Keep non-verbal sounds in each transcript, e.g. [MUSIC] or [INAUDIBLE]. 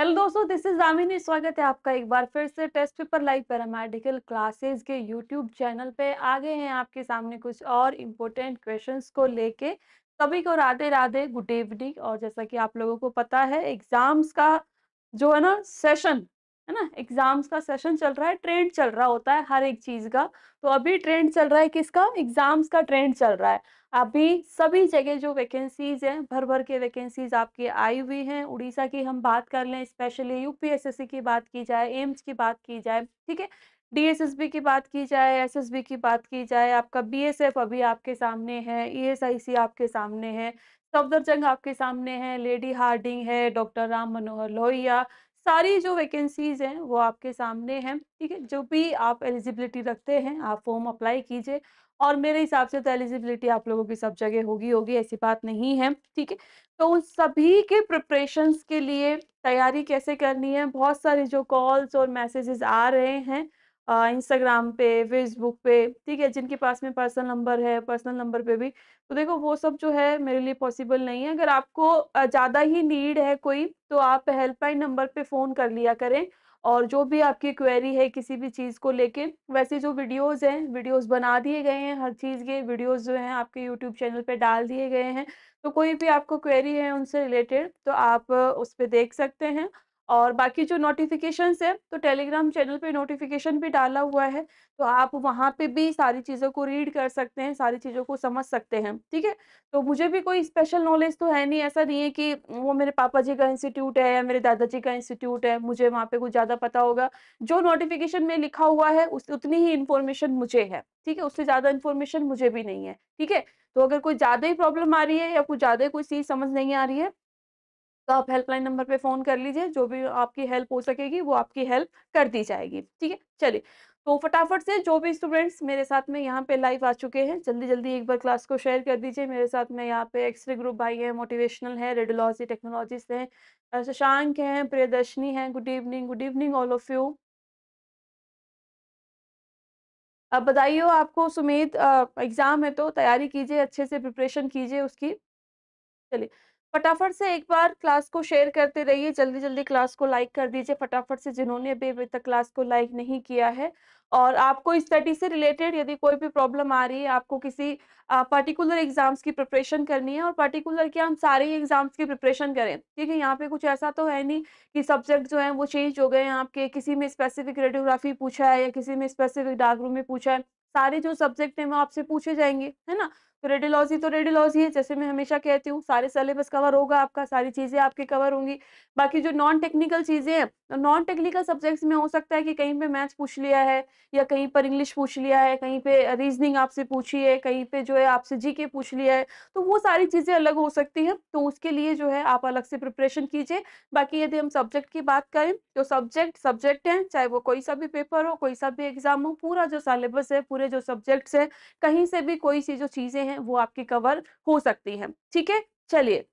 hello दोस्तों this is आमिनी स्वागत है आपका एक बार फिर से test paper live paramedical classes के यूट्यूब चैनल पे आ गए हैं आपके सामने कुछ और इम्पोर्टेंट क्वेश्चंस को लेके सभी को राधे राधे गुड इवनिंग और जैसा कि आप लोगों को पता है एग्जाम्स का जो है ना सेशन है ना एग्जाम्स का सेशन चल रहा है ट्रेंड चल रहा होता है हर एक चीज का तो अभी ट्रेंड चल रहा है किसका एग्जाम्स का ट्रेंड चल रहा है अभी सभी जगह जो वैकेंसीज हैं भर भर के वैकेंसीज आपकी आई हुई हैं उड़ीसा की हम बात कर लें स्पेशली यूपीएसएससी की बात की जाए एम्स की बात की जाए ठीक है डीएसएसबी की बात की जाए एसएसबी की बात की जाए आपका बीएसएफ अभी आपके सामने है ईएसआईसी e आपके सामने है सफदरजंग आपके सामने है लेडी हार्डिंग है डॉक्टर राम मनोहर लोहिया सारी जो वैकेंसीज़ हैं वो आपके सामने हैं ठीक है जो भी आप एलिजिबिलिटी रखते हैं आप फॉर्म अप्लाई कीजिए और मेरे हिसाब से तो एलिजिबिलिटी आप लोगों की सब जगह होगी होगी ऐसी बात नहीं है ठीक है तो उन सभी के प्रिपरेशंस के लिए तैयारी कैसे करनी है बहुत सारे जो कॉल्स और मैसेजेस आ रहे हैं इंस्टाग्राम पे फेसबुक पे ठीक है जिनके पास में पर्सनल नंबर है पर्सनल नंबर पे भी तो देखो वो सब जो है मेरे लिए पॉसिबल नहीं है अगर आपको ज़्यादा ही नीड है कोई तो आप हेल्पलाइन नंबर पे फ़ोन कर लिया करें और जो भी आपकी क्वेरी है किसी भी चीज़ को लेके वैसे जो वीडियोज़ हैं वीडियोज बना दिए गए हैं हर चीज़ के वीडियोज़ जो हैं आपके यूट्यूब चैनल पे डाल दिए गए हैं तो कोई भी आपको क्वेरी है उनसे रिलेटेड तो आप उस पर देख सकते हैं और बाकी जो नोटिफिकेशन है तो टेलीग्राम चैनल पे नोटिफिकेशन भी डाला हुआ है तो आप वहाँ पे भी सारी चीज़ों को रीड कर सकते हैं सारी चीज़ों को समझ सकते हैं ठीक है तो मुझे भी कोई स्पेशल नॉलेज तो है नहीं ऐसा नहीं है कि वो मेरे पापा जी का इंस्टीट्यूट है या मेरे दादाजी का इंस्टीट्यूट है मुझे वहाँ पे कुछ ज़्यादा पता होगा जो नोटिफिकेशन में लिखा हुआ है उस उतनी ही इन्फॉर्मेशन मुझे है ठीक है उससे ज़्यादा इन्फॉर्मेशन मुझे भी नहीं है ठीक है तो अगर कोई ज़्यादा ही प्रॉब्लम आ रही है या कुछ ज़्यादा ही कोई चीज़ समझ नहीं आ रही है तो आप हेल्पलाइन नंबर पे फ़ोन कर लीजिए जो भी आपकी हेल्प हो सकेगी वो आपकी हेल्प कर दी जाएगी ठीक है चलिए तो फटाफट से जो भी स्टूडेंट्स मेरे साथ में यहाँ पे लाइव आ चुके हैं जल्दी जल्दी एक बार क्लास को शेयर कर दीजिए मेरे साथ में यहाँ पे एक्सरे ग्रुप भाई है मोटिवेशनल है रेडियोलॉजी टेक्नोलॉजिस्ट हैं शशांक है प्रियदर्शनी है good evening good evening all of you अब बताइए आपको सुमित एग्ज़ाम है तो तैयारी कीजिए अच्छे से प्रिपरेशन कीजिए उसकी चलिए फटाफट से एक बार क्लास को शेयर करते रहिए जल्दी जल्दी क्लास को लाइक कर दीजिए फटाफट से जिन्होंने अभी अभी तक क्लास को लाइक नहीं किया है और आपको स्टडी से रिलेटेड यदि कोई भी प्रॉब्लम आ रही है आपको किसी पर्टिकुलर एग्जाम्स की प्रिपरेशन करनी है और पर्टिकुलर क्या हम सारे एग्जाम्स की प्रिपरेशन करें ठीक है यहाँ पे कुछ ऐसा तो है नहीं कि सब्जेक्ट जो है वो चेंज हो गए हैं आपके किसी में स्पेसिफिक रेडियोग्राफी पूछा है या किसी में स्पेसिफिक डार्क रूम में पूछा है सारे जो सब्जेक्ट हैं वो आपसे पूछे जाएंगे है ना तो रेडियोलॉजी तो रेडियोलॉजी है जैसे मैं हमेशा कहती हूँ सारे सिलेबस कवर होगा आपका सारी चीज़ें आपकी कवर होंगी बाकी जो नॉन टेक्निकल चीज़ें हैं नॉन टेक्निकल सब्जेक्ट्स में हो सकता है कि कहीं पे मैथ्स पूछ लिया है या कहीं पर इंग्लिश पूछ लिया है कहीं पे रीजनिंग आपसे पूछी है कहीं पे जो है आपसे जी पूछ लिया है तो वो सारी चीज़ें अलग हो सकती हैं तो उसके लिए जो है आप अलग से प्रिपरेशन कीजिए बाकी यदि हम सब्जेक्ट की बात करें तो सब्जेक्ट सब्जेक्ट हैं चाहे वो कोई सा भी पेपर हो कोई सा भी एग्जाम हो पूरा जो सलेबस है पूरे जो सब्जेक्ट्स हैं कहीं से भी कोई सी जो चीज़ें हैं वो आपकी कवर हो सकती है ठीक है चलिए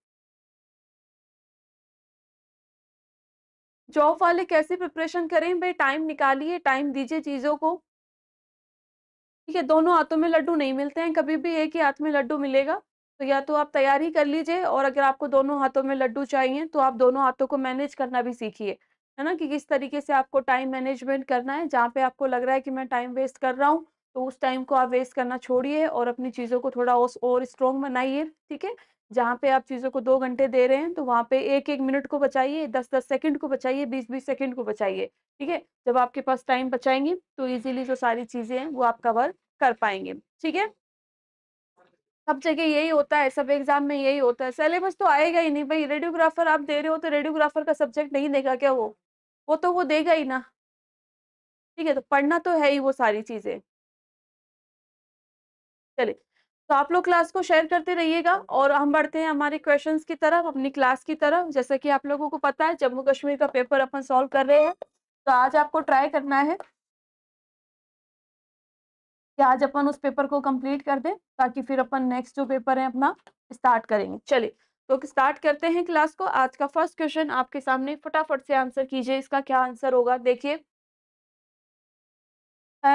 जॉब वाले कैसे प्रिपरेशन करें भाई टाइम निकालिए टाइम दीजिए चीज़ों को ठीक है दोनों हाथों में लड्डू नहीं मिलते हैं कभी भी एक ही हाथ में लड्डू मिलेगा तो या तो आप तैयारी कर लीजिए और अगर आपको दोनों हाथों में लड्डू चाहिए तो आप दोनों हाथों को मैनेज करना भी सीखिए है ना कि किस तरीके से आपको टाइम मैनेजमेंट करना है जहाँ पे आपको लग रहा है कि मैं टाइम वेस्ट कर रहा हूँ तो उस टाइम को आप वेस्ट करना छोड़िए और अपनी चीज़ों को थोड़ा और स्ट्रॉन्ग बनाइए ठीक है जहाँ पे आप चीज़ों को दो घंटे दे रहे हैं तो वहाँ पे एक एक मिनट को बचाइए दस दस सेकंड को बचाइए बीस बीस सेकंड को बचाइए ठीक है जब आपके पास टाइम बचाएंगे तो इजीली जो सारी चीज़ें हैं वो आप कवर कर पाएंगे ठीक है सब जगह यही होता है सब एग्जाम में यही होता है सिलेबस तो आएगा ही नहीं भाई रेडियोग्राफर आप दे रहे हो तो रेडियोग्राफर का सब्जेक्ट नहीं देगा क्या वो वो तो वो देगा ही ना ठीक है तो पढ़ना तो है ही वो सारी चीज़ें चलिए तो आप लोग क्लास को शेयर करते रहिएगा और हम बढ़ते हैं हमारे क्वेश्चंस की तरफ अपनी क्लास की तरफ जैसा कि आप लोगों को पता है जम्मू कश्मीर का पेपर अपन सॉल्व कर रहे हैं तो आज आपको ट्राई करना है कि आज अपन उस पेपर को कंप्लीट कर दें ताकि फिर अपन नेक्स्ट जो पेपर है अपना स्टार्ट करेंगे चलिए तो स्टार्ट करते हैं क्लास को आज का फर्स्ट क्वेश्चन आपके सामने फटाफट से आंसर कीजिए इसका क्या आंसर होगा देखिए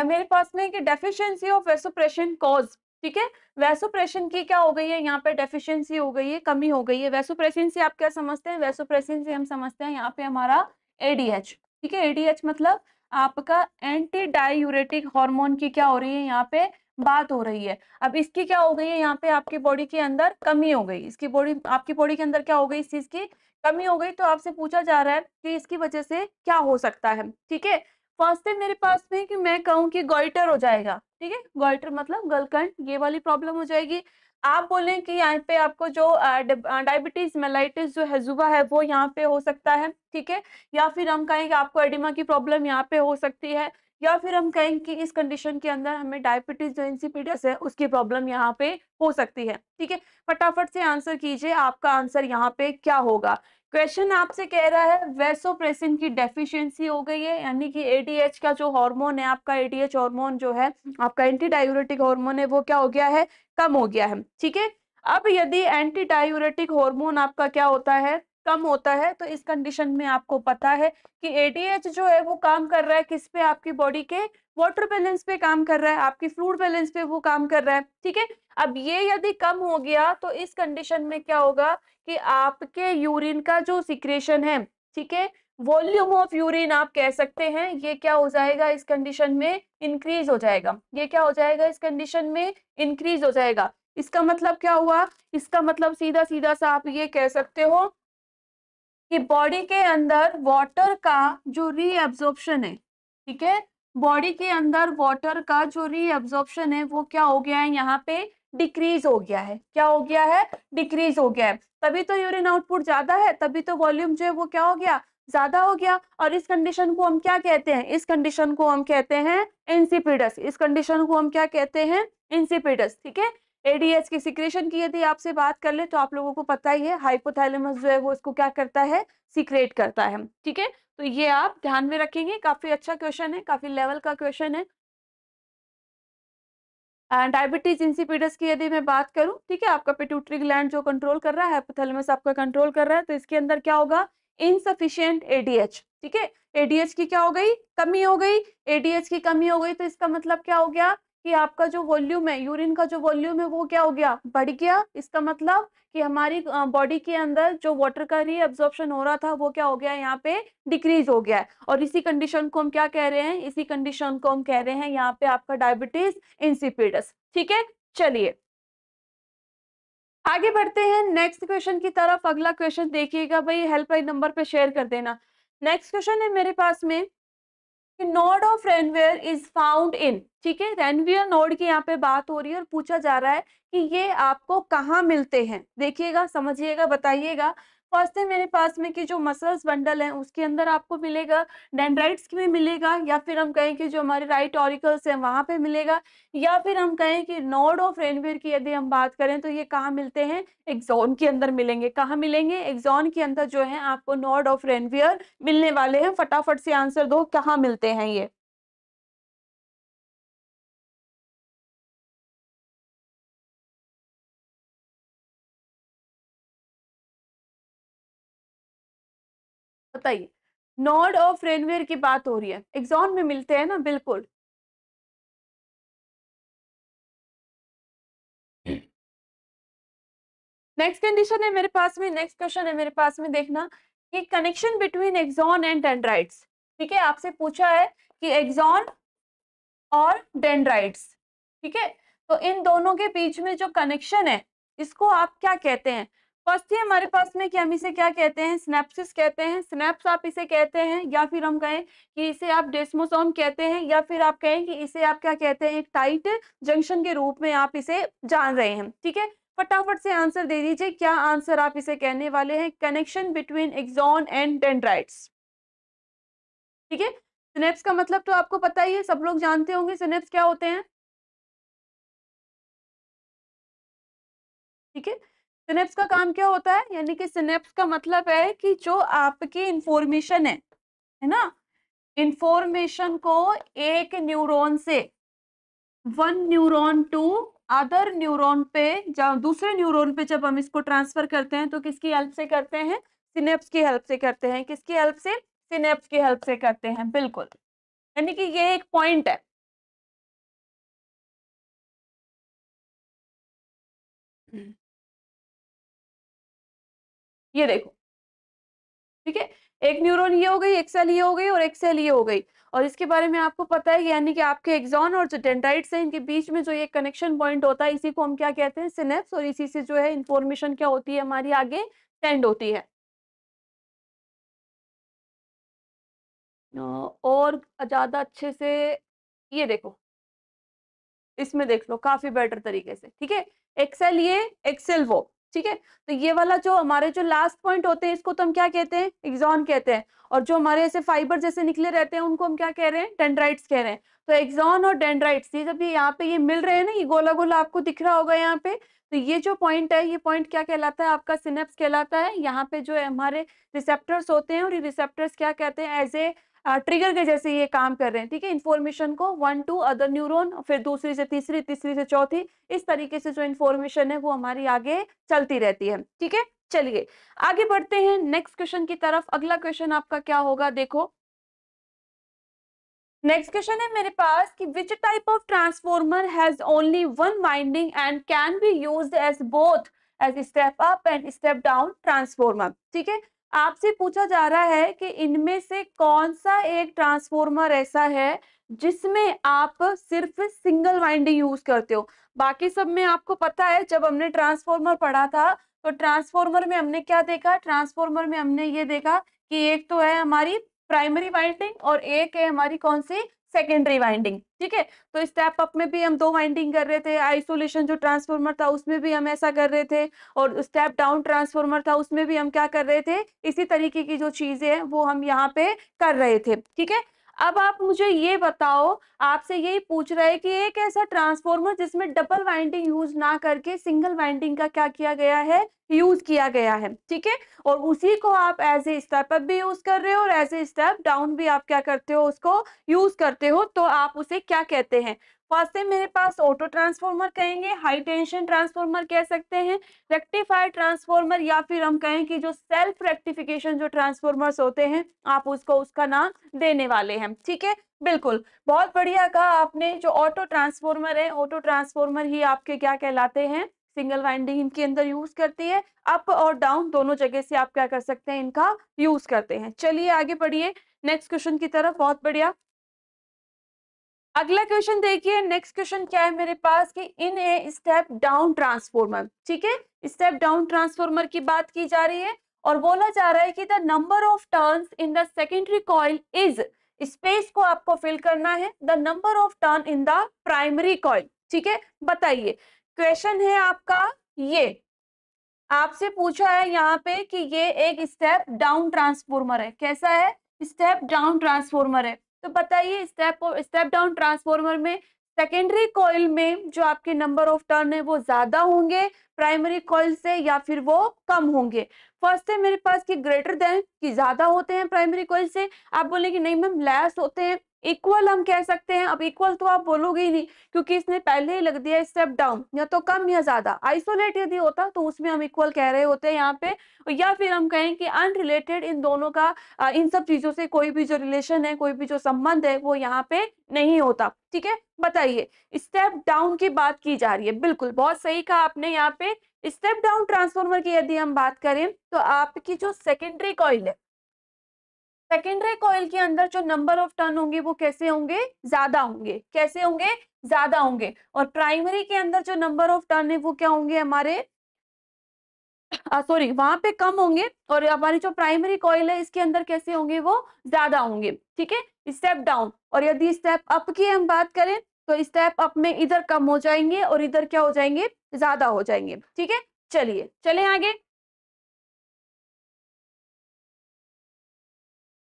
मेरे पास में कि डेफिशिएंसी ऑफ वेसोप्रेशन कॉज ठीक है वैसोप्रेशन की क्या हो गई है यहाँ पे डेफिशिएंसी हो गई है कमी हो गई है वैसोप्रेशन से आप क्या समझते हैं वैसोप्रेशन से हम समझते हैं यहाँ पे हमारा एडीएच ठीक है एडीएच मतलब आपका एंटी डायूरेटिक हॉर्मोन की क्या हो रही है यहाँ पे बात हो रही है अब इसकी क्या हो गई है यहाँ पे आपकी बॉडी के अंदर कमी हो गई इसकी बॉडी आपकी बॉडी के अंदर क्या हो गई इस चीज की कमी हो गई तो आपसे पूछा जा रहा है कि इसकी वजह से क्या हो सकता है ठीक है फर्स्ट मेरे पास में कि मैं कहूँ कि गोइटर हो जाएगा ठीक है गोइटर मतलब गलकंड ये वाली प्रॉब्लम हो जाएगी आप बोलें कि यहाँ पे आपको जो डायबिटीज मेलाइटिस जो हैजुबा है वो यहाँ पे हो सकता है ठीक है या फिर हम कहें कि आपको एडिमा की प्रॉब्लम यहाँ पे हो सकती है या फिर हम कहें कि इस कंडीशन के अंदर हमें डायबिटीज जो इंसिपीडस है उसकी प्रॉब्लम यहाँ पे हो सकती है ठीक है फटाफट से आंसर कीजिए आपका आंसर यहाँ पे क्या होगा क्वेश्चन आपसे कह रहा है वेसोप्रेसिन की डेफिशिएंसी हो गई है यानी कि एडीएच का जो हार्मोन है आपका एडीएच हार्मोन जो है आपका एंटी डायोरेटिक हॉर्मोन है वो क्या हो गया है कम हो गया है ठीक है अब यदि एंटी डायूरेटिक हॉर्मोन आपका क्या होता है कम होता है तो इस कंडीशन में आपको पता है कि एडीएच जो है वो काम कर रहा है किस पे आपकी बॉडी के वाटर बैलेंस पे काम कर रहा है आपकी फ्रूट बैलेंस पे वो काम कर रहा है ठीक है अब ये यदि कम हो गया तो इस कंडीशन में क्या होगा कि आपके यूरिन का जो सिक्रेशन है ठीक है वॉल्यूम ऑफ यूरिन आप कह सकते हैं ये क्या हो जाएगा इस कंडीशन में इंक्रीज हो जाएगा ये क्या हो जाएगा इस कंडीशन में इंक्रीज हो जाएगा इसका मतलब क्या हुआ इसका मतलब सीधा सीधा सा आप ये कह सकते हो कि बॉडी के अंदर वाटर का जो रीअब्जॉर्प्शन है ठीक है बॉडी के अंदर वाटर का जो रीअब्जॉर्प्शन है वो क्या हो गया है यहाँ पे डिक्रीज हो गया है क्या हो गया है डिक्रीज हो गया है तभी तो यूरिन आउटपुट ज्यादा है तभी तो वॉल्यूम जो है वो क्या हो गया ज्यादा हो गया और इस कंडीशन को हम क्या कहते हैं इस कंडीशन को हम कहते हैं इंसिपिडस इस कंडीशन को हम क्या कहते हैं इंसिपिडस ठीक है एडीएच की सिक्रेशन की यदि आपसे बात कर ले तो आप लोगों को पता ही है हाइपोथैलेमस जो है वो इसको क्या करता है सिक्रेट करता है ठीक है तो ये आप ध्यान में रखेंगे काफी अच्छा क्वेश्चन है काफी लेवल का क्वेश्चन है डायबिटीज इंसिपीडस की यदि मैं बात करूं ठीक है आपका पिट्यूटरी ग्लैंड जो कंट्रोल कर रहा है हाइपोथैलेमस आपका कंट्रोल कर रहा है तो इसके अंदर क्या होगा इनसफिशियंट एडीएच ठीक है एडीएच की क्या हो गई कमी हो गई एडीएच की कमी हो गई तो इसका मतलब क्या हो गया कि आपका जो वॉल्यूम है यूरिन का जो वॉल्यूम है वो क्या हो गया बढ़ गया इसका मतलब कि हमारी बॉडी के अंदर जो वाटर का री एब्जॉर्प्शन हो रहा था वो क्या हो गया यहाँ पे डिक्रीज हो गया है और इसी कंडीशन को हम क्या कह रहे हैं इसी कंडीशन को हम कह रहे हैं यहाँ पे आपका डायबिटीज इंसिपिडस ठीक है चलिए आगे बढ़ते हैं नेक्स्ट क्वेश्चन की तरफ अगला क्वेश्चन देखिएगा भाई हेल्पलाइन नंबर पर शेयर कर देना नेक्स्ट क्वेश्चन है मेरे पास में node of Ranvier is found in ठीक है रेनवेयर नोड की यहाँ पे बात हो रही है और पूछा जा रहा है कि ये आपको कहाँ मिलते हैं देखिएगा समझिएगा बताइएगा फर्स्ट है मेरे पास में कि जो मसल्स बंडल है उसके अंदर आपको मिलेगा डेंड्राइट्स में मिलेगा या फिर हम कहें कि जो हमारे राइट ऑरिकल्स हैं वहाँ पे मिलेगा या फिर हम कहें कि नोड ऑफ रेनवेयर की यदि हम बात करें तो ये कहाँ मिलते हैं एक्जोन के अंदर मिलेंगे कहाँ मिलेंगे एक्जोन के अंदर जो है आपको नोड ऑफ रेनवेयर मिलने वाले हैं फटाफट से आंसर दो कहाँ मिलते हैं ये बताइए नॉड ऑफ रेनवेयर की बात हो रही है एग्जाम में मिलते हैं ना बिल्कुल नेक्स्ट कंडीशन है मेरे पास में नेक्स्ट क्वेश्चन है मेरे पास में देखना कि connection between axon and dendrites ठीक है आपसे पूछा है कि एग्जॉन और डेंड्राइट्स ठीक है तो इन दोनों के बीच में जो कनेक्शन है इसको आप क्या कहते हैं फर्स्ट ही हमारे पास में कि हम इसे क्या कहते हैं स्नैप्सिस कहते हैं स्नैप्स आप इसे कहते हैं या फिर हम कहें कि इसे आप डेस्मोसोम कहते हैं या फिर आप कहें कि इसे आप क्या कहते हैं एक टाइट जंक्शन के रूप में आप इसे जान रहे हैं ठीक है फटाफट से आंसर दे दीजिए क्या आंसर आप इसे कहने वाले हैं connection between axon and dendrites ठीक है स्नेप्स का मतलब तो आपको पता ही है सब लोग जानते होंगे स्नेप्स क्या होते हैं ठीक है सिनेप्स का काम क्या होता है यानी कि सिनेप्स का मतलब है कि जो आपकी इंफॉर्मेशन है है ना इंफॉर्मेशन को एक न्यूरॉन से one neuron to other neuron पे जब दूसरे न्यूरॉन पे जब हम इसको ट्रांसफर करते हैं तो किसकी हेल्प से करते हैं सिनेप्स की हेल्प से करते हैं किसकी हेल्प से सिनेप्स की हेल्प से करते हैं बिल्कुल यानी कि ये एक पॉइंट है ये देखो ठीक है एक न्यूरॉन ये हो गई एक सेल ये हो गई और एक सेल ये हो गई और इसके बारे में आपको पता है यानी कि आपके एक्सॉन और जो डेंड्राइट्स हैं इनके बीच में जो ये कनेक्शन पॉइंट होता है इसी को हम क्या कहते हैं सिनेप्स और इसी से जो है इंफॉर्मेशन क्या होती है हमारी आगे सेंड होती है और ज़्यादा अच्छे से ये देखो इसमें देख लो काफ़ी बेटर तरीके से ठीक है एक्सेल ये एक्सेल वो ठीक है तो ये वाला जो हमारे जो लास्ट पॉइंट होते हैं इसको तो हम क्या कहते हैं एग्जॉन कहते हैं और जो हमारे ऐसे फाइबर जैसे निकले रहते हैं उनको हम क्या कह रहे हैं डेंड्राइट्स कह रहे हैं तो एग्जॉन और डेंड्राइट्स ये जब ये यहाँ पे ये मिल रहे हैं ना ये गोला गोला आपको दिख रहा होगा यहाँ पे तो ये जो पॉइंट है ये पॉइंट क्या कहलाता है आपका सिनेप्स कहलाता है यहाँ पे जो हमारे रिसेप्टर्स होते हैं और ये रिसेप्टर्स क्या कहते हैं एज ए ट्रिगर के जैसे ये काम कर रहे हैं ठीक है इन्फॉर्मेशन को वन टू अदर न्यूरोन फिर दूसरी से तीसरी तीसरी से चौथी इस तरीके से जो इन्फॉर्मेशन है वो हमारी आगे चलती रहती है ठीक है चलिए आगे बढ़ते हैं नेक्स्ट क्वेश्चन की तरफ अगला क्वेश्चन आपका क्या होगा देखो नेक्स्ट क्वेश्चन है मेरे पास कि which type of transformer has only one winding and can be used as both as step up and step down transformer ठीक है आपसे पूछा जा रहा है कि इनमें से कौन सा एक ट्रांसफॉर्मर ऐसा है जिसमें आप सिर्फ सिंगल वाइंडिंग यूज करते हो बाकी सब में आपको पता है जब हमने ट्रांसफॉर्मर पढ़ा था तो ट्रांसफॉर्मर में हमने क्या देखा ट्रांसफॉर्मर में हमने ये देखा कि एक तो है हमारी प्राइमरी वाइंडिंग और एक है हमारी कौन सी सेकेंडरी वाइंडिंग ठीक है तो स्टेप अप में भी हम दो वाइंडिंग कर रहे थे आइसोलेशन जो ट्रांसफॉर्मर था उसमें भी हम ऐसा कर रहे थे और स्टेप डाउन ट्रांसफॉर्मर था उसमें भी हम क्या कर रहे थे इसी तरीके की जो चीजें हैं वो हम यहाँ पे कर रहे थे ठीक है अब आप मुझे ये बताओ आपसे यही पूछ रहे कि एक ऐसा ट्रांसफॉर्मर जिसमें डबल वाइंडिंग यूज ना करके सिंगल वाइंडिंग का क्या किया गया है यूज किया गया है ठीक है और उसी को आप एज ए स्टेप अप भी यूज कर रहे हो और एज ए स्टेप डाउन भी आप क्या करते हो उसको यूज करते हो तो आप उसे क्या कहते हैं फर्स्ट है मेरे पास ऑटो ट्रांसफॉर्मर कहेंगे हाई टेंशन ट्रांसफॉर्मर कह सकते हैं रेक्टिफाइड ट्रांसफॉर्मर या फिर हम कहें कि जो सेल्फ रेक्टिफिकेशन जो ट्रांसफॉर्मर्स होते हैं आप उसको उसका नाम देने वाले हैं ठीक है बिल्कुल बहुत बढ़िया कहा आपने जो ऑटो ट्रांसफॉर्मर है ऑटो ट्रांसफॉर्मर ही आपके क्या कहलाते हैं सिंगल वाइंडिंग इनके अंदर यूज करती है अप और डाउन दोनों जगह से आप क्या कर सकते हैं इनका यूज करते हैं चलिए आगे बढ़िए नेक्स्ट क्वेश्चन की तरफ बहुत बढ़िया अगला क्वेश्चन देखिए नेक्स्ट क्वेश्चन क्या है मेरे पास कि in a step down transformer ठीक है स्टेप डाउन ट्रांसफॉर्मर की बात की जा रही है और बोला जा रहा है कि the number of turns in the secondary coil is space को आपको फिल करना है the number of turn in the primary coil ठीक है बताइए क्वेश्चन है आपका ये आपसे पूछा है यहाँ पे कि ये एक स्टेप डाउन ट्रांसफॉर्मर है कैसा है स्टेप डाउन ट्रांसफॉर्मर है तो बताइए स्टेप स्टेप डाउन ट्रांसफॉर्मर में सेकेंडरी कॉइल में जो आपके नंबर ऑफ टर्न है वो ज्यादा होंगे प्राइमरी कॉइल से या फिर वो कम होंगे फर्स्ट है मेरे पास कि ग्रेटर देन कि ज्यादा होते हैं प्राइमरी कॉइल से आप बोले कि नहीं मैम लेस होते हैं इक्वल हम कह सकते हैं अब इक्वल तो आप बोलोगे ही नहीं क्योंकि इसने पहले ही लग दिया स्टेप डाउन या तो कम या ज्यादा आइसोलेट यदि होता तो उसमें हम इक्वल कह रहे होते हैं यहाँ पे या फिर हम कहें कि अनरिलेटेड इन दोनों का इन सब चीजों से कोई भी जो रिलेशन है कोई भी जो संबंध है वो यहाँ पे नहीं होता ठीक है बताइए स्टेप डाउन की बात की जा रही है बिल्कुल बहुत सही कहा आपने यहाँ पे स्टेप डाउन ट्रांसफॉर्मर की यदि हम बात करें तो आपकी जो सेकेंडरी कॉइल है सेकेंडरी कॉयल के अंदर जो नंबर ऑफ टर्न होंगे वो कैसे होंगे ज्यादा होंगे कैसे होंगे ज्यादा होंगे और प्राइमरी के अंदर जो नंबर ऑफ टर्न है वो क्या होंगे हमारे सॉरी वहां पे कम होंगे और हमारी जो प्राइमरी कॉयल है इसके अंदर कैसे होंगे वो ज्यादा होंगे ठीक है स्टेप डाउन और यदि स्टेप अप की हम बात करें तो स्टेप अप में इधर कम हो जाएंगे और इधर क्या हो जाएंगे ज्यादा हो जाएंगे ठीक है चलिए चले आगे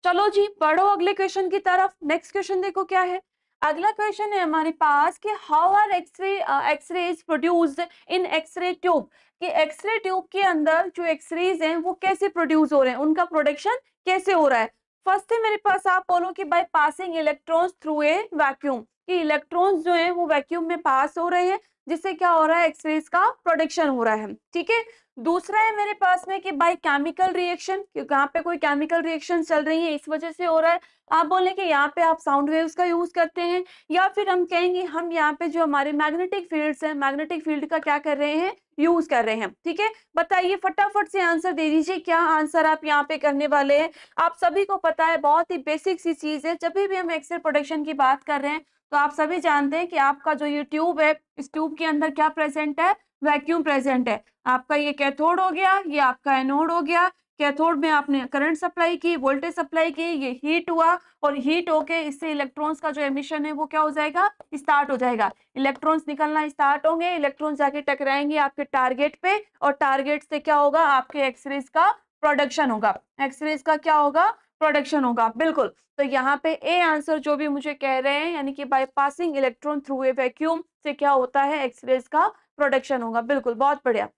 चलो जी पढ़ो अगले क्वेश्चन की तरफ नेक्स्ट क्वेश्चन देखो क्या है अगला क्वेश्चन है हमारे पास कि how are X ray X ray is produce in X ray tube कि एक्सरे ट्यूब के अंदर जो एक्सरेज हैं वो कैसे प्रोड्यूस हो रहे हैं उनका प्रोडक्शन कैसे हो रहा है फर्स्ट है मेरे पास आप बोलो कि by passing electrons through a vacuum कि इलेक्ट्रॉन्स जो है वो वैक्यूम में पास हो रहे हैं जिससे क्या हो रहा है एक्सरेज का प्रोडक्शन हो रहा है ठीक है दूसरा है मेरे पास में कि बाई केमिकल रिएक्शन क्योंकि यहाँ पे कोई केमिकल रिएक्शन चल रही है इस वजह से हो रहा है आप बोलें कि यहाँ पे आप साउंड वेव्स का यूज करते हैं या फिर हम कहेंगे हम यहाँ पे जो हमारे मैग्नेटिक फील्ड्स हैं मैग्नेटिक फील्ड का क्या कर रहे हैं यूज कर रहे हैं ठीक है बताइए फटाफट से आंसर दे दीजिए क्या आंसर आप यहाँ पे करने वाले हैं आप सभी को पता है बहुत ही बेसिक सी चीज है जब भी हम एक्सर प्रोडक्शन की बात कर रहे हैं तो आप सभी जानते हैं कि आपका जो ये ट्यूब है इस ट्यूब के अंदर क्या प्रेजेंट है वैक्यूम प्रेजेंट है आपका ये कैथोड हो गया ये आपका एनोड हो गया कैथोड में आपने करंट सप्लाई की वोल्टेज सप्लाई की ये हीट हुआ और हीट होके इससे इलेक्ट्रॉन्स का जो एमिशन है वो क्या हो जाएगा स्टार्ट हो जाएगा इलेक्ट्रॉन्स निकलना स्टार्ट होंगे इलेक्ट्रॉन्स जाके टकराएंगे आपके टारगेट पे और टारगेट से क्या होगा आपके एक्सरेज का प्रोडक्शन होगा एक्सरेज का क्या होगा प्रोडक्शन होगा बिल्कुल तो यहाँ पे ए आंसर जो भी मुझे कह रहे हैं यानी कि by passing passing electron through a vacuum से क्या होता है एक्सरेज का प्रोडक्शन होगा बिल्कुल बहुत बढ़िया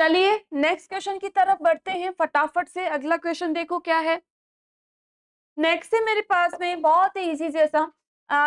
चलिए नेक्स्ट क्वेश्चन की तरफ बढ़ते हैं फटाफट से अगला क्वेश्चन देखो क्या है नेक्स्ट है मेरे पास में बहुत ही इजी जैसा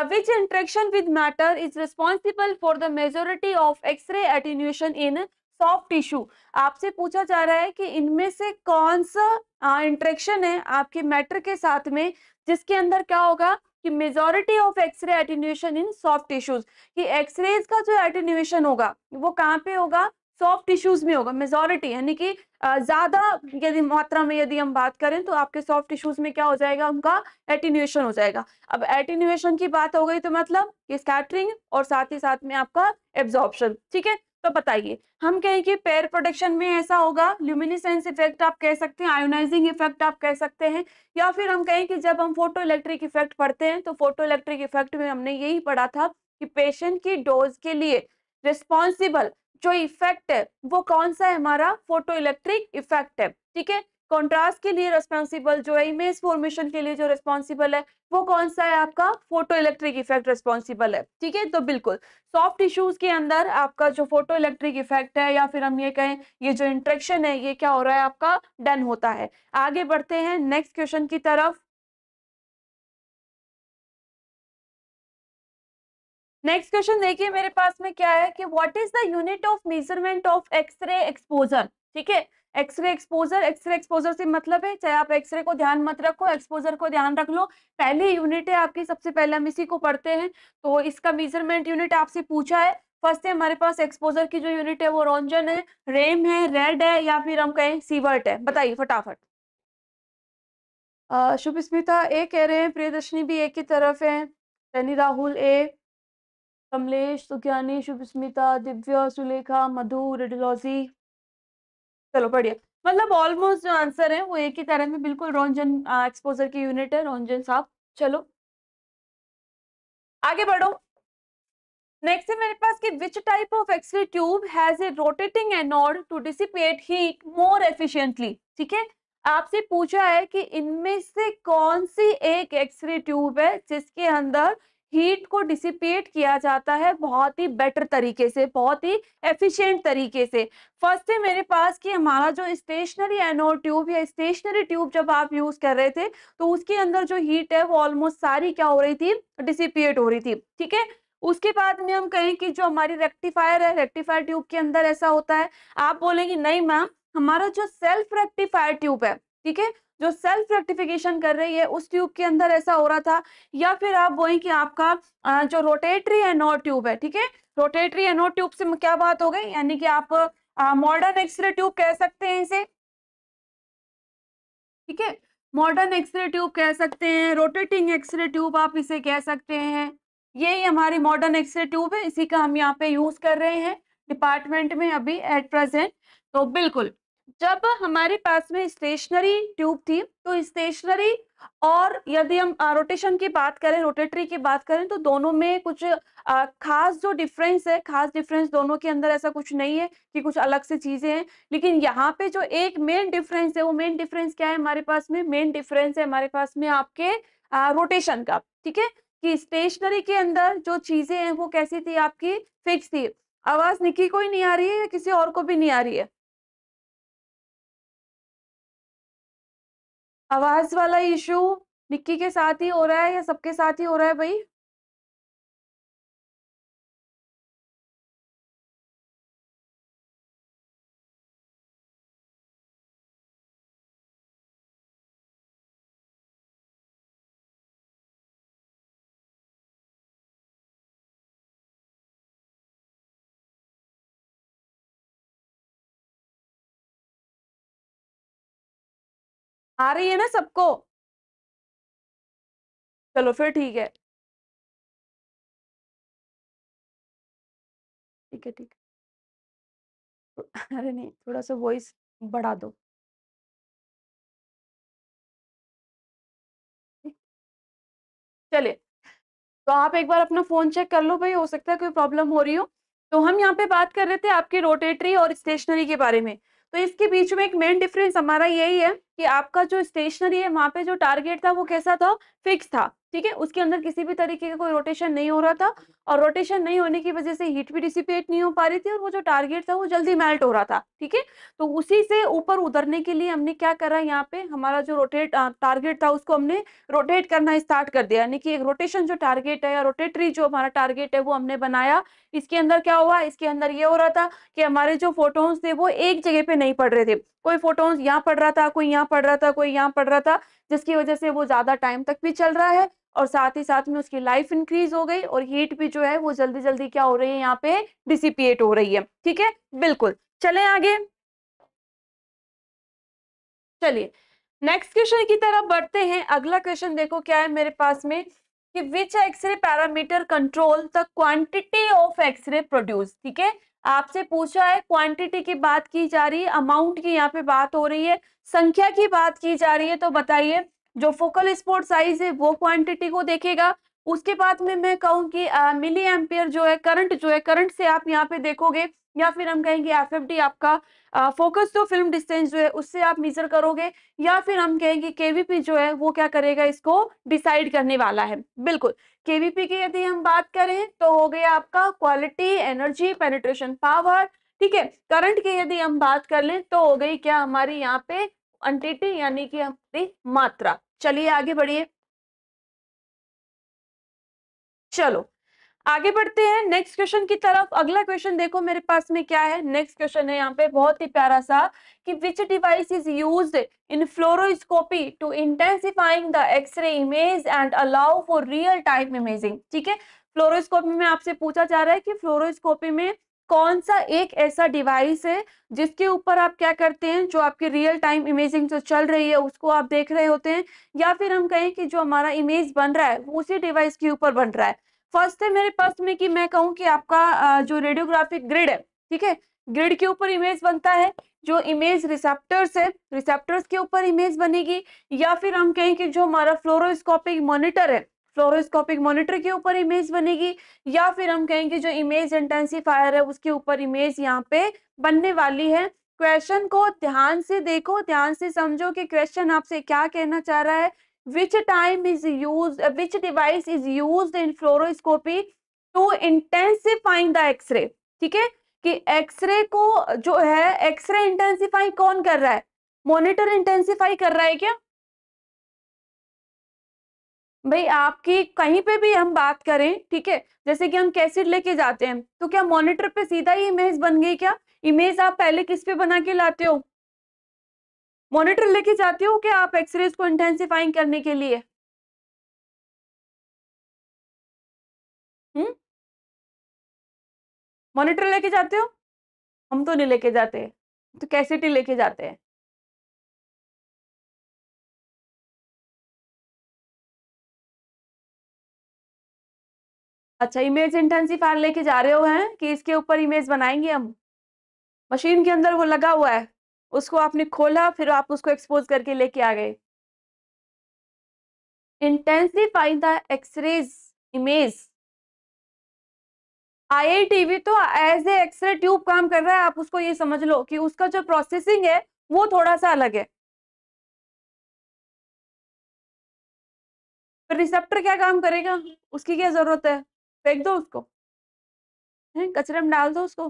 which interaction with matter is responsible for the majority of X ray attenuation in soft tissue आपसे पूछा जा रहा है कि इनमें से कौन सा इंट्रेक्शन है आपके मैटर के साथ में जिसके अंदर क्या होगा कि majority of X ray attenuation in soft tissues कि एक्सरेज का जो एटीन्यूएशन होगा वो कहाँ पे होगा सॉफ्ट टिश्यूज में होगा मेजोरिटी यानी कि ज्यादा यदि मात्रा में यदि हम बात करें तो आपके सॉफ्ट टिश्यूज में क्या हो जाएगा उनका एटीन्यूएशन हो जाएगा अब एटीन्यूएशन की बात हो गई तो मतलब ये स्कैटरिंग और साथ ही साथ में आपका एब्जॉर्प्शन ठीक है तो बताइए हम कहें कि पेयर प्रोडक्शन में ऐसा होगा ल्यूमिनिसेंस इफेक्ट आप कह सकते हैं आयोनाइजिंग इफेक्ट आप कह सकते हैं या फिर हम कहें कि जब हम फोटो इलेक्ट्रिक इफेक्ट पढ़ते हैं तो फोटो इलेक्ट्रिक इफेक्ट में हमने यही पढ़ा था कि पेशेंट की डोज के लिए रिस्पॉन्सिबल जो इफेक्ट है वो कौन सा है हमारा फोटो इलेक्ट्रिक इफेक्ट है ठीक है कॉन्ट्रास्ट के लिए रेस्पॉन्सिबल जो है इमेज फॉर्मेशन के लिए जो रेस्पॉन्सिबल है वो कौन सा है आपका फोटो इलेक्ट्रिक इफेक्ट रेस्पॉन्सिबल है ठीक है तो बिल्कुल सॉफ्ट टिश्यूज के अंदर आपका जो फोटो इलेक्ट्रिक इफेक्ट है या फिर हम ये कहें ये जो इंट्रेक्शन है ये क्या हो रहा है आपका डन होता है आगे बढ़ते हैं नेक्स्ट क्वेश्चन की तरफ नेक्स्ट क्वेश्चन देखिए मेरे पास में क्या है कि what is the unit of measurement of X ray exposure ठीक है एक्सरे एक्सपोजर एक्सरे एक्सपोजर से मतलब है चाहे आप एक्सरे को ध्यान मत रखो एक्सपोजर को ध्यान रख लो पहली यूनिट है आपकी सबसे पहले हम इसी को पढ़ते हैं तो इसका मेजरमेंट यूनिट आपसे पूछा है फर्स्ट है हमारे पास एक्सपोजर की जो यूनिट है वो रोंजन है रेम है रेड है या फिर हम कहें सीवर्ट है बताइए फटाफट शुभ स्मिता ए कह रहे हैं प्रियदर्शनी भी ए की तरफ है राहुल ए कमलेश सुख्यानी शुभ स्मिता दिव्या सुलेखा मधु रिडलॉजी चलो बढ़िया मतलब ऑलमोस्ट जो आंसर है वो एक ही तरह में बिल्कुल रोंजन एक्सपोजर की यूनिट है रोंजन साहब चलो आगे बढ़ो नेक्स्ट है मेरे पास कि which type of X ray tube has a rotating anode to dissipate heat more efficiently ठीक है आपसे पूछा है कि इनमें से कौन सी एक एक्सरे ट्यूब है जिसके अंदर हीट को डिसिपेट किया जाता है बहुत ही बेटर तरीके से बहुत ही एफिशिएंट तरीके से फर्स्ट है मेरे पास कि हमारा जो स्टेशनरी एनो ट्यूब या स्टेशनरी ट्यूब जब आप यूज़ कर रहे थे तो उसके अंदर जो हीट है वो ऑलमोस्ट सारी क्या हो रही थी डिसिपेट हो रही थी ठीक है उसके बाद में हम कहें कि जो हमारी रेक्टिफायर है रेक्टिफायर ट्यूब के अंदर ऐसा होता है आप बोलेंगे नहीं मैम हमारा जो सेल्फ रेक्टिफायर ट्यूब है ठीक है जो सेल्फ रेक्टिफिकेशन कर रही है उस ट्यूब के अंदर ऐसा हो रहा था या फिर आप बोए कि आपका जो रोटेटरी एनो ट्यूब है ठीक है रोटेटरी एनो ट्यूब से क्या बात हो गई यानी कि आप मॉडर्न एक्सरे ट्यूब कह सकते हैं इसे ठीक है मॉडर्न एक्सरे ट्यूब कह सकते हैं रोटेटिंग एक्सरे ट्यूब आप इसे कह सकते हैं यही हमारी मॉडर्न एक्सरे ट्यूब है इसी का हम यहाँ पे यूज कर रहे हैं डिपार्टमेंट में अभी एट प्रेजेंट तो बिल्कुल जब हमारे पास में स्टेशनरी ट्यूब थी तो स्टेशनरी और यदि हम रोटेशन की बात करें रोटेटरी की बात करें तो दोनों में कुछ खास जो डिफरेंस है खास डिफरेंस दोनों के अंदर ऐसा कुछ नहीं है कि कुछ अलग से चीज़ें हैं लेकिन यहाँ पे जो एक मेन डिफरेंस है वो मेन डिफरेंस क्या है हमारे पास में मेन डिफरेंस है हमारे पास में आपके रोटेशन का ठीक है कि स्टेशनरी के अंदर जो चीज़ें हैं वो कैसी थी आपकी फिक्स थी आवाज़ निकी को ही नहीं आ रही है या किसी और को भी नहीं आ रही है आवाज वाला इशू निक्की के साथ ही हो रहा है या सबके साथ ही हो रहा है भाई आ रही है ना सबको चलो फिर ठीक है ठीक है ठीक है [LAUGHS] अरे नहीं थोड़ा सा वॉइस बढ़ा दो चलिए तो आप एक बार अपना फोन चेक कर लो भाई हो सकता है कोई प्रॉब्लम हो रही हो तो हम यहाँ पे बात कर रहे थे आपके रोटेटरी और स्टेशनरी के बारे में तो इसके बीच में एक मेन डिफरेंस हमारा यही है कि आपका जो स्टेशनरी है वहाँ पे जो टारगेट था वो कैसा था फिक्स था ठीक है उसके अंदर किसी भी तरीके का कोई रोटेशन नहीं हो रहा था और रोटेशन नहीं होने की वजह से हीट भी डिसिपेट नहीं हो पा रही थी और वो जो टारगेट था वो जल्दी मेल्ट हो रहा था ठीक है तो उसी से ऊपर उतरने के लिए हमने क्या करा यहाँ पे हमारा जो रोटेट टारगेट था उसको हमने रोटेट करना स्टार्ट कर दिया यानी कि एक रोटेशन जो टारगेट है या रोटेटरी जो हमारा टारगेट है वो हमने बनाया इसके अंदर क्या हुआ इसके अंदर ये हो रहा था कि हमारे जो फोटोन्स थे वो एक जगह पे नहीं पड़ रहे थे कोई फोटोन यहाँ पड़ रहा था कोई यहाँ पढ़ रहा था कोई यहाँ पढ़ रहा था जिसकी वजह से वो ज़्यादा टाइम तक भी चल रहा है और साथ ही साथ में उसकी लाइफ इंक्रीज हो गई और हीट भी जो है वो जल्दी जल्दी क्या हो रही है यहाँ पे डिसिपिएट हो रही है ठीक है बिल्कुल चले आगे चलिए नेक्स्ट क्वेश्चन की तरफ बढ़ते हैं अगला क्वेश्चन देखो क्या है मेरे पास में कि which X ray parameter control the quantity of X ray produce ठीक है आपसे पूछा है क्वांटिटी की बात की जा रही है अमाउंट की यहाँ पे बात हो रही है संख्या की बात की जा रही है तो बताइए जो फोकल स्पोर्ट साइज है वो क्वांटिटी को देखेगा उसके बाद में मैं कहूँ कि मिली एम्पियर जो है करंट जो है करंट से आप यहाँ पे देखोगे या फिर हम कहेंगे एफ आपका फोकस तो फिल्म डिस्टेंस जो है उससे आप मेजर करोगे या फिर हम कहेंगे केवीपी जो है वो क्या करेगा इसको डिसाइड करने वाला है बिल्कुल केवीपी की यदि हम बात करें तो हो गया आपका क्वालिटी एनर्जी पेनिट्रेशन पावर ठीक है करंट की यदि हम बात कर लें तो हो गई क्या हमारी यहाँ पे अंटिटी यानी कि हमारी मात्रा चलिए आगे बढ़िए चलो आगे बढ़ते हैं नेक्स्ट क्वेश्चन की तरफ अगला क्वेश्चन देखो मेरे पास में क्या है नेक्स्ट क्वेश्चन है यहाँ पे बहुत ही प्यारा सा कि which device is use in fluoroscopy to intensifying the X ray image and allow for real time imaging ठीक है फ्लोरोस्कोपी में आपसे पूछा जा रहा है कि फ्लोरोस्कोपी में कौन सा एक ऐसा डिवाइस है जिसके ऊपर आप क्या करते हैं जो आपके रियल टाइम इमेजिंग जो चल रही है उसको आप देख रहे होते हैं या फिर हम कहें कि जो हमारा इमेज बन रहा है वो उसी डिवाइस के ऊपर बन रहा है फर्स्ट है मेरे पास में कि मैं कहूँ कि आपका जो रेडियोग्राफिक ग्रिड है ठीक है ग्रिड के ऊपर इमेज बनता है जो इमेज रिसेप्टर्स है रिसेप्टर्स के ऊपर इमेज बनेगी या फिर हम कहें कि जो हमारा फ्लोरोस्कोपिक मॉनिटर है फ्लोरोस्कोपिक मॉनिटर के ऊपर इमेज बनेगी या फिर हम कहेंगे जो इमेज इंटेंसिफायर है उसके ऊपर इमेज यहाँ पे बनने वाली है क्वेश्चन को ध्यान से देखो ध्यान से समझो कि क्वेश्चन आपसे क्या कहना चाह रहा है which time is used uh, which device is used in fluoroscopy to intensifying the x-ray ठीक है कि एक्सरे को जो है एक्सरे इंटेंसिफाई कौन कर रहा है मॉनिटर इंटेंसिफाई कर रहा है क्या भाई आपकी कहीं पे भी हम बात करें ठीक है जैसे कि हम कैसेट लेके जाते हैं तो क्या मॉनिटर पे सीधा ही इमेज बन गई क्या इमेज आप पहले किस पे बना के लाते हो मॉनिटर लेके जाते हो क्या आप एक्सरेज को इंटेंसिफाइंग करने के लिए हम्म मॉनिटर लेके जाते हो हम तो नहीं लेके जाते तो टी लेके जाते हैं अच्छा इमेज इंटेंसिफायर लेके जा रहे हो हैं कि इसके ऊपर इमेज बनाएंगे हम मशीन के अंदर वो लगा हुआ है उसको आपने खोला फिर आप उसको एक्सपोज करके लेके आ गए intensify the X rays image IITV तो एज ए एक्सरे ट्यूब काम कर रहा है आप उसको ये समझ लो कि उसका जो प्रोसेसिंग है वो थोड़ा सा अलग है पर रिसेप्टर क्या काम करेगा उसकी क्या जरूरत है फेंक दो उसको कचरे में डाल दो उसको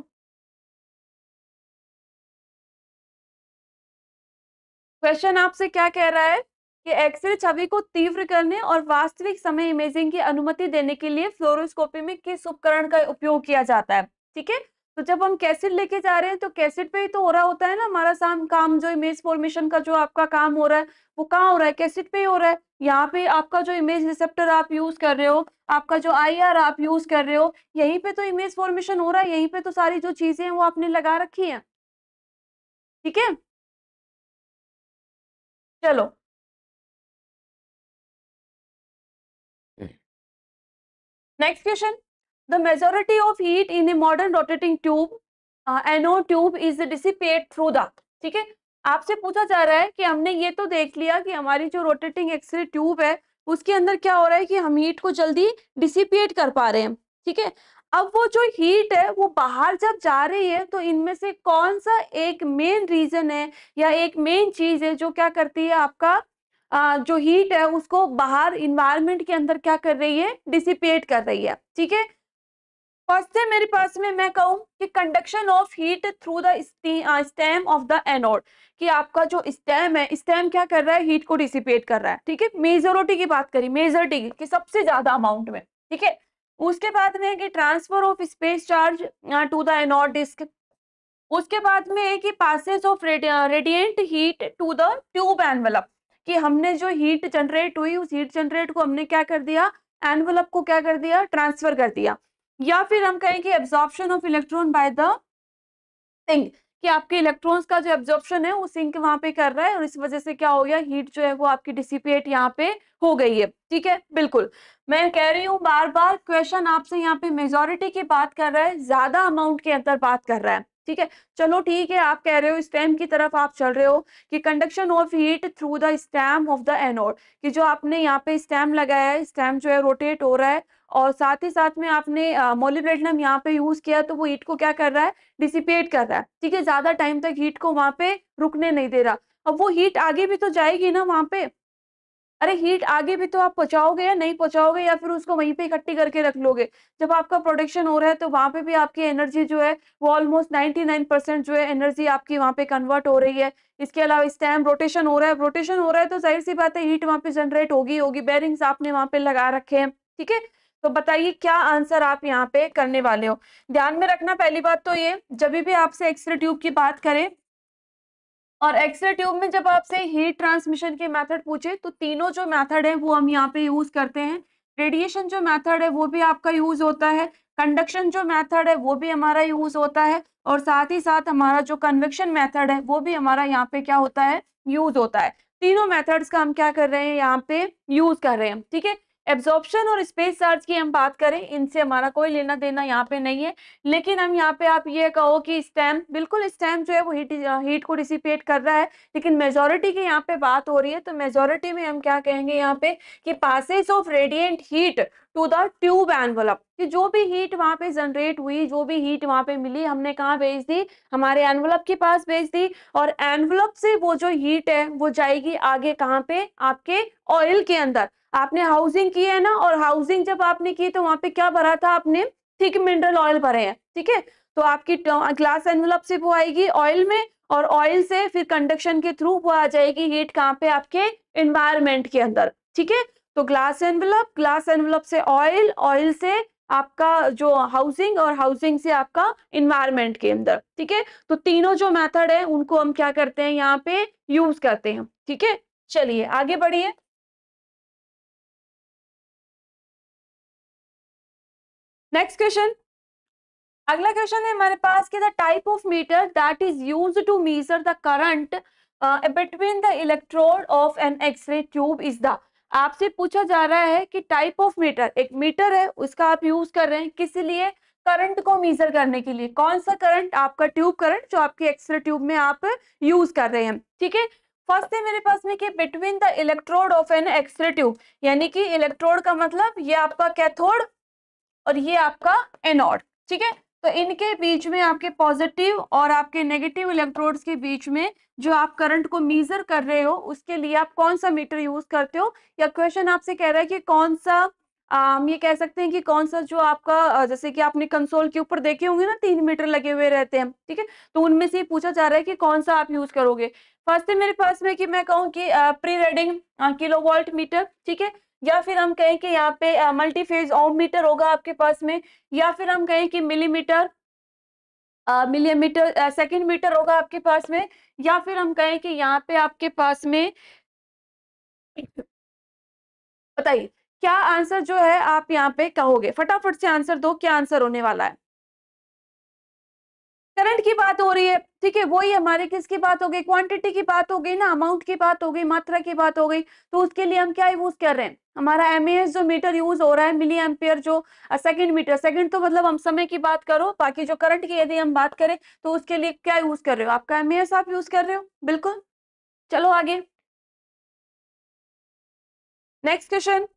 क्वेश्चन आपसे क्या कह रहा है कि एक्सरे छवि को तीव्र करने और वास्तविक समय इमेजिंग की अनुमति देने के लिए फ्लोरोस्कोपी में किस उपकरण का उपयोग किया जाता है ठीक है तो जब हम कैसेट लेके जा रहे हैं तो कैसेट पे ही तो हो रहा होता है ना हमारा साम काम जो इमेज फॉर्मेशन का जो आपका काम हो रहा है वो कहाँ हो रहा है कैसेट पे ही हो रहा है यहाँ पे आपका जो इमेज रिसेप्टर आप यूज कर रहे हो आपका जो आई आप यूज कर रहे हो यहीं पे तो इमेज फॉर्मेशन हो रहा है यहीं पे तो सारी जो चीजें हैं वो आपने लगा रखी है ठीक है चलो next question the majority of heat in a modern rotating tube anode tube is dissipate through the ठीक है आपसे पूछा जा रहा है कि हमने ये तो देख लिया कि हमारी जो रोटेटिंग एक्सरे ट्यूब है उसके अंदर क्या हो रहा है कि हम हीट को जल्दी डिसिपिएट कर पा रहे हैं ठीक है अब वो जो हीट है वो बाहर जब जा रही है तो इनमें से कौन सा एक मेन रीजन है या एक मेन चीज है जो क्या करती है आपका आ, जो हीट है उसको बाहर इन्वायरमेंट के अंदर क्या कर रही है डिसिपेट कर रही है ठीक है फर्स्ट है मेरे पास में मैं कहूँ कि conduction of heat through the stem of the anode कि आपका जो स्टेम है स्टेम क्या कर रहा है हीट को डिसिपेट कर रहा है ठीक है मेजोरिटी की बात करी मेजोरिटी की सबसे ज्यादा अमाउंट में ठीक है उसके बाद में है कि transfer of space charge to the anode disk उसके बाद में है कि passage of radiant heat to the tube envelope कि हमने जो हीट जनरेट हुई उस हीट जनरेट को हमने क्या कर दिया एनवलप को क्या कर दिया ट्रांसफर कर दिया या फिर हम कहें कि absorption of electron by the thing कि आपके इलेक्ट्रॉन्स का जो एब्जॉर्प्शन है वो सिंक वहां पे कर रहा है और इस वजह से क्या हो गया हीट जो है वो आपकी डिसिपेट यहाँ पे हो गई है ठीक है बिल्कुल मैं कह रही हूँ बार बार क्वेश्चन आपसे यहाँ पे मेजोरिटी की बात कर रहा है ज्यादा अमाउंट के अंदर बात कर रहा है ठीक है चलो ठीक है आप कह रहे हो स्टैम की तरफ आप चल रहे हो कि conduction of heat through the stem of the anode कि जो आपने यहाँ पे स्टैम लगाया है स्टैम जो है रोटेट हो रहा है और साथ ही साथ में आपने मोलिब्रेटनम यहाँ पे यूज किया तो वो हीट को क्या कर रहा है डिसिपेट कर रहा है ठीक है ज्यादा टाइम तक हीट को वहां पे रुकने नहीं दे रहा अब वो हीट आगे भी तो जाएगी ना वहां पे अरे हीट आगे भी तो आप पहुंचाओगे या नहीं पहुंचाओगे या फिर उसको वहीं पे इकट्ठी करके रख लोगे जब आपका प्रोडक्शन हो रहा है तो वहां पे भी आपकी एनर्जी जो है वो ऑलमोस्ट नाइनटी नाइन परसेंट जो है एनर्जी आपकी वहां पे कन्वर्ट हो रही है इसके अलावा इस टाइम रोटेशन हो रहा है रोटेशन हो रहा है तो जाहिर सी बात है हीट वहां पे जनरेट होगी होगी बैरिंग्स आपने वहां पे लगा रखे हैं ठीक है तो बताइए क्या आंसर आप यहाँ पे करने वाले हो ध्यान में रखना पहली बात तो ये जब भी आपसे एक्सरे ट्यूब की बात करें और एक्सरे ट्यूब में जब आपसे हीट ट्रांसमिशन के मेथड पूछे तो तीनों जो मेथड है वो हम यहाँ पे यूज करते हैं रेडिएशन जो मेथड है वो भी आपका यूज होता है कंडक्शन जो मेथड है वो भी हमारा यूज होता है और साथ ही साथ हमारा जो कन्वेक्शन मेथड है वो भी हमारा यहाँ पे क्या होता है यूज होता है तीनों मेथड्स का हम क्या कर रहे हैं यहाँ पे यूज कर रहे हैं ठीक है एब्जॉर्प्शन और स्पेस चार्ज की हम बात करें इनसे हमारा कोई लेना देना यहाँ पे नहीं है लेकिन हम यहाँ पे आप ये कहो कि स्टैम्प बिल्कुल स्टैम्प जो है वो हीट हीट को डिसिपेट कर रहा है लेकिन मेजोरिटी की यहाँ पे बात हो रही है तो मेजोरिटी में हम क्या कहेंगे यहाँ पे कि passage of radiant heat to the tube envelope कि जो भी हीट वहाँ पे जनरेट हुई जो भी हीट वहाँ पे मिली हमने कहाँ भेज दी हमारे एनवलप के पास भेज दी और एनवलप से वो जो हीट है वो जाएगी आगे कहाँ पे आपके ऑयल के अंदर आपने हाउसिंग की है ना और हाउसिंग जब आपने की तो वहां पे क्या भरा था आपने थिक मिनरल ऑयल भरे हैं ठीक है तो आपकी ग्लास एनवलप से वो आएगी ऑयल में और ऑयल से फिर कंडक्शन के थ्रू वो आ जाएगी हीट कहाँ पे आपके इन्वायरमेंट के अंदर ठीक है तो ग्लास एनवलप ग्लास एनवलप से ऑयल ऑयल से आपका जो हाउसिंग और हाउसिंग से आपका इन्वायरमेंट के अंदर ठीक है तो तीनों जो मेथड है उनको हम क्या करते हैं यहाँ पे यूज करते हैं ठीक है चलिए आगे बढ़िए नेक्स्ट क्वेश्चन अगला क्वेश्चन है हमारे पास कि the type of meter that is use to measure the current between the electrode of an X ray tube is the आपसे पूछा जा रहा है कि टाइप ऑफ मीटर एक मीटर है उसका आप यूज कर रहे हैं किस लिए करंट को मीजर करने के लिए कौन सा करंट आपका ट्यूब करंट जो आपके एक्सरे ट्यूब में आप यूज कर रहे हैं ठीक है फर्स्ट है मेरे पास में कि between the electrode of an X ray tube यानी कि इलेक्ट्रोड का मतलब ये आपका कैथोड और ये आपका एनोड ठीक है तो इनके बीच में आपके पॉजिटिव और आपके नेगेटिव इलेक्ट्रोड्स के बीच में जो आप करंट को मीजर कर रहे हो उसके लिए आप कौन सा मीटर यूज करते हो या क्वेश्चन आपसे कह रहा है कि कौन सा हम ये कह सकते हैं कि कौन सा जो आपका जैसे कि आपने कंसोल के ऊपर देखे होंगे ना तीन मीटर लगे हुए रहते हैं ठीक है तो उनमें से पूछा जा रहा है कि कौन सा आप यूज करोगे फर्स्ट है मेरे पास में कि मैं कहूँ कि pre reading kilo volt meter ठीक है या फिर हम कहें कि यहाँ पे मल्टीफेज ओम मीटर होगा आपके पास में या फिर हम कहें कि मिलीमीटर मिलीमीटर सेकेंड मीटर होगा आपके पास में या फिर हम कहें कि यहाँ पे आपके पास में बताइए क्या आंसर जो है आप यहाँ पे कहोगे फटाफट से आंसर दो क्या आंसर होने वाला है करंट की बात हो रही है ठीक है वही हमारे किसकी बात हो गई क्वांटिटी की बात हो गई ना अमाउंट की बात हो गई मात्रा की बात हो गई तो उसके लिए हम क्या यूज कर रहे हैं हमारा एम जो मीटर यूज हो रहा है मिली एम्पियर जो सेकंड मीटर सेकंड तो मतलब हम समय की बात करो बाकी जो करंट की यदि हम बात करें तो उसके लिए क्या यूज कर रहे हो आपका एम आप यूज कर रहे हो बिल्कुल चलो आगे नेक्स्ट क्वेश्चन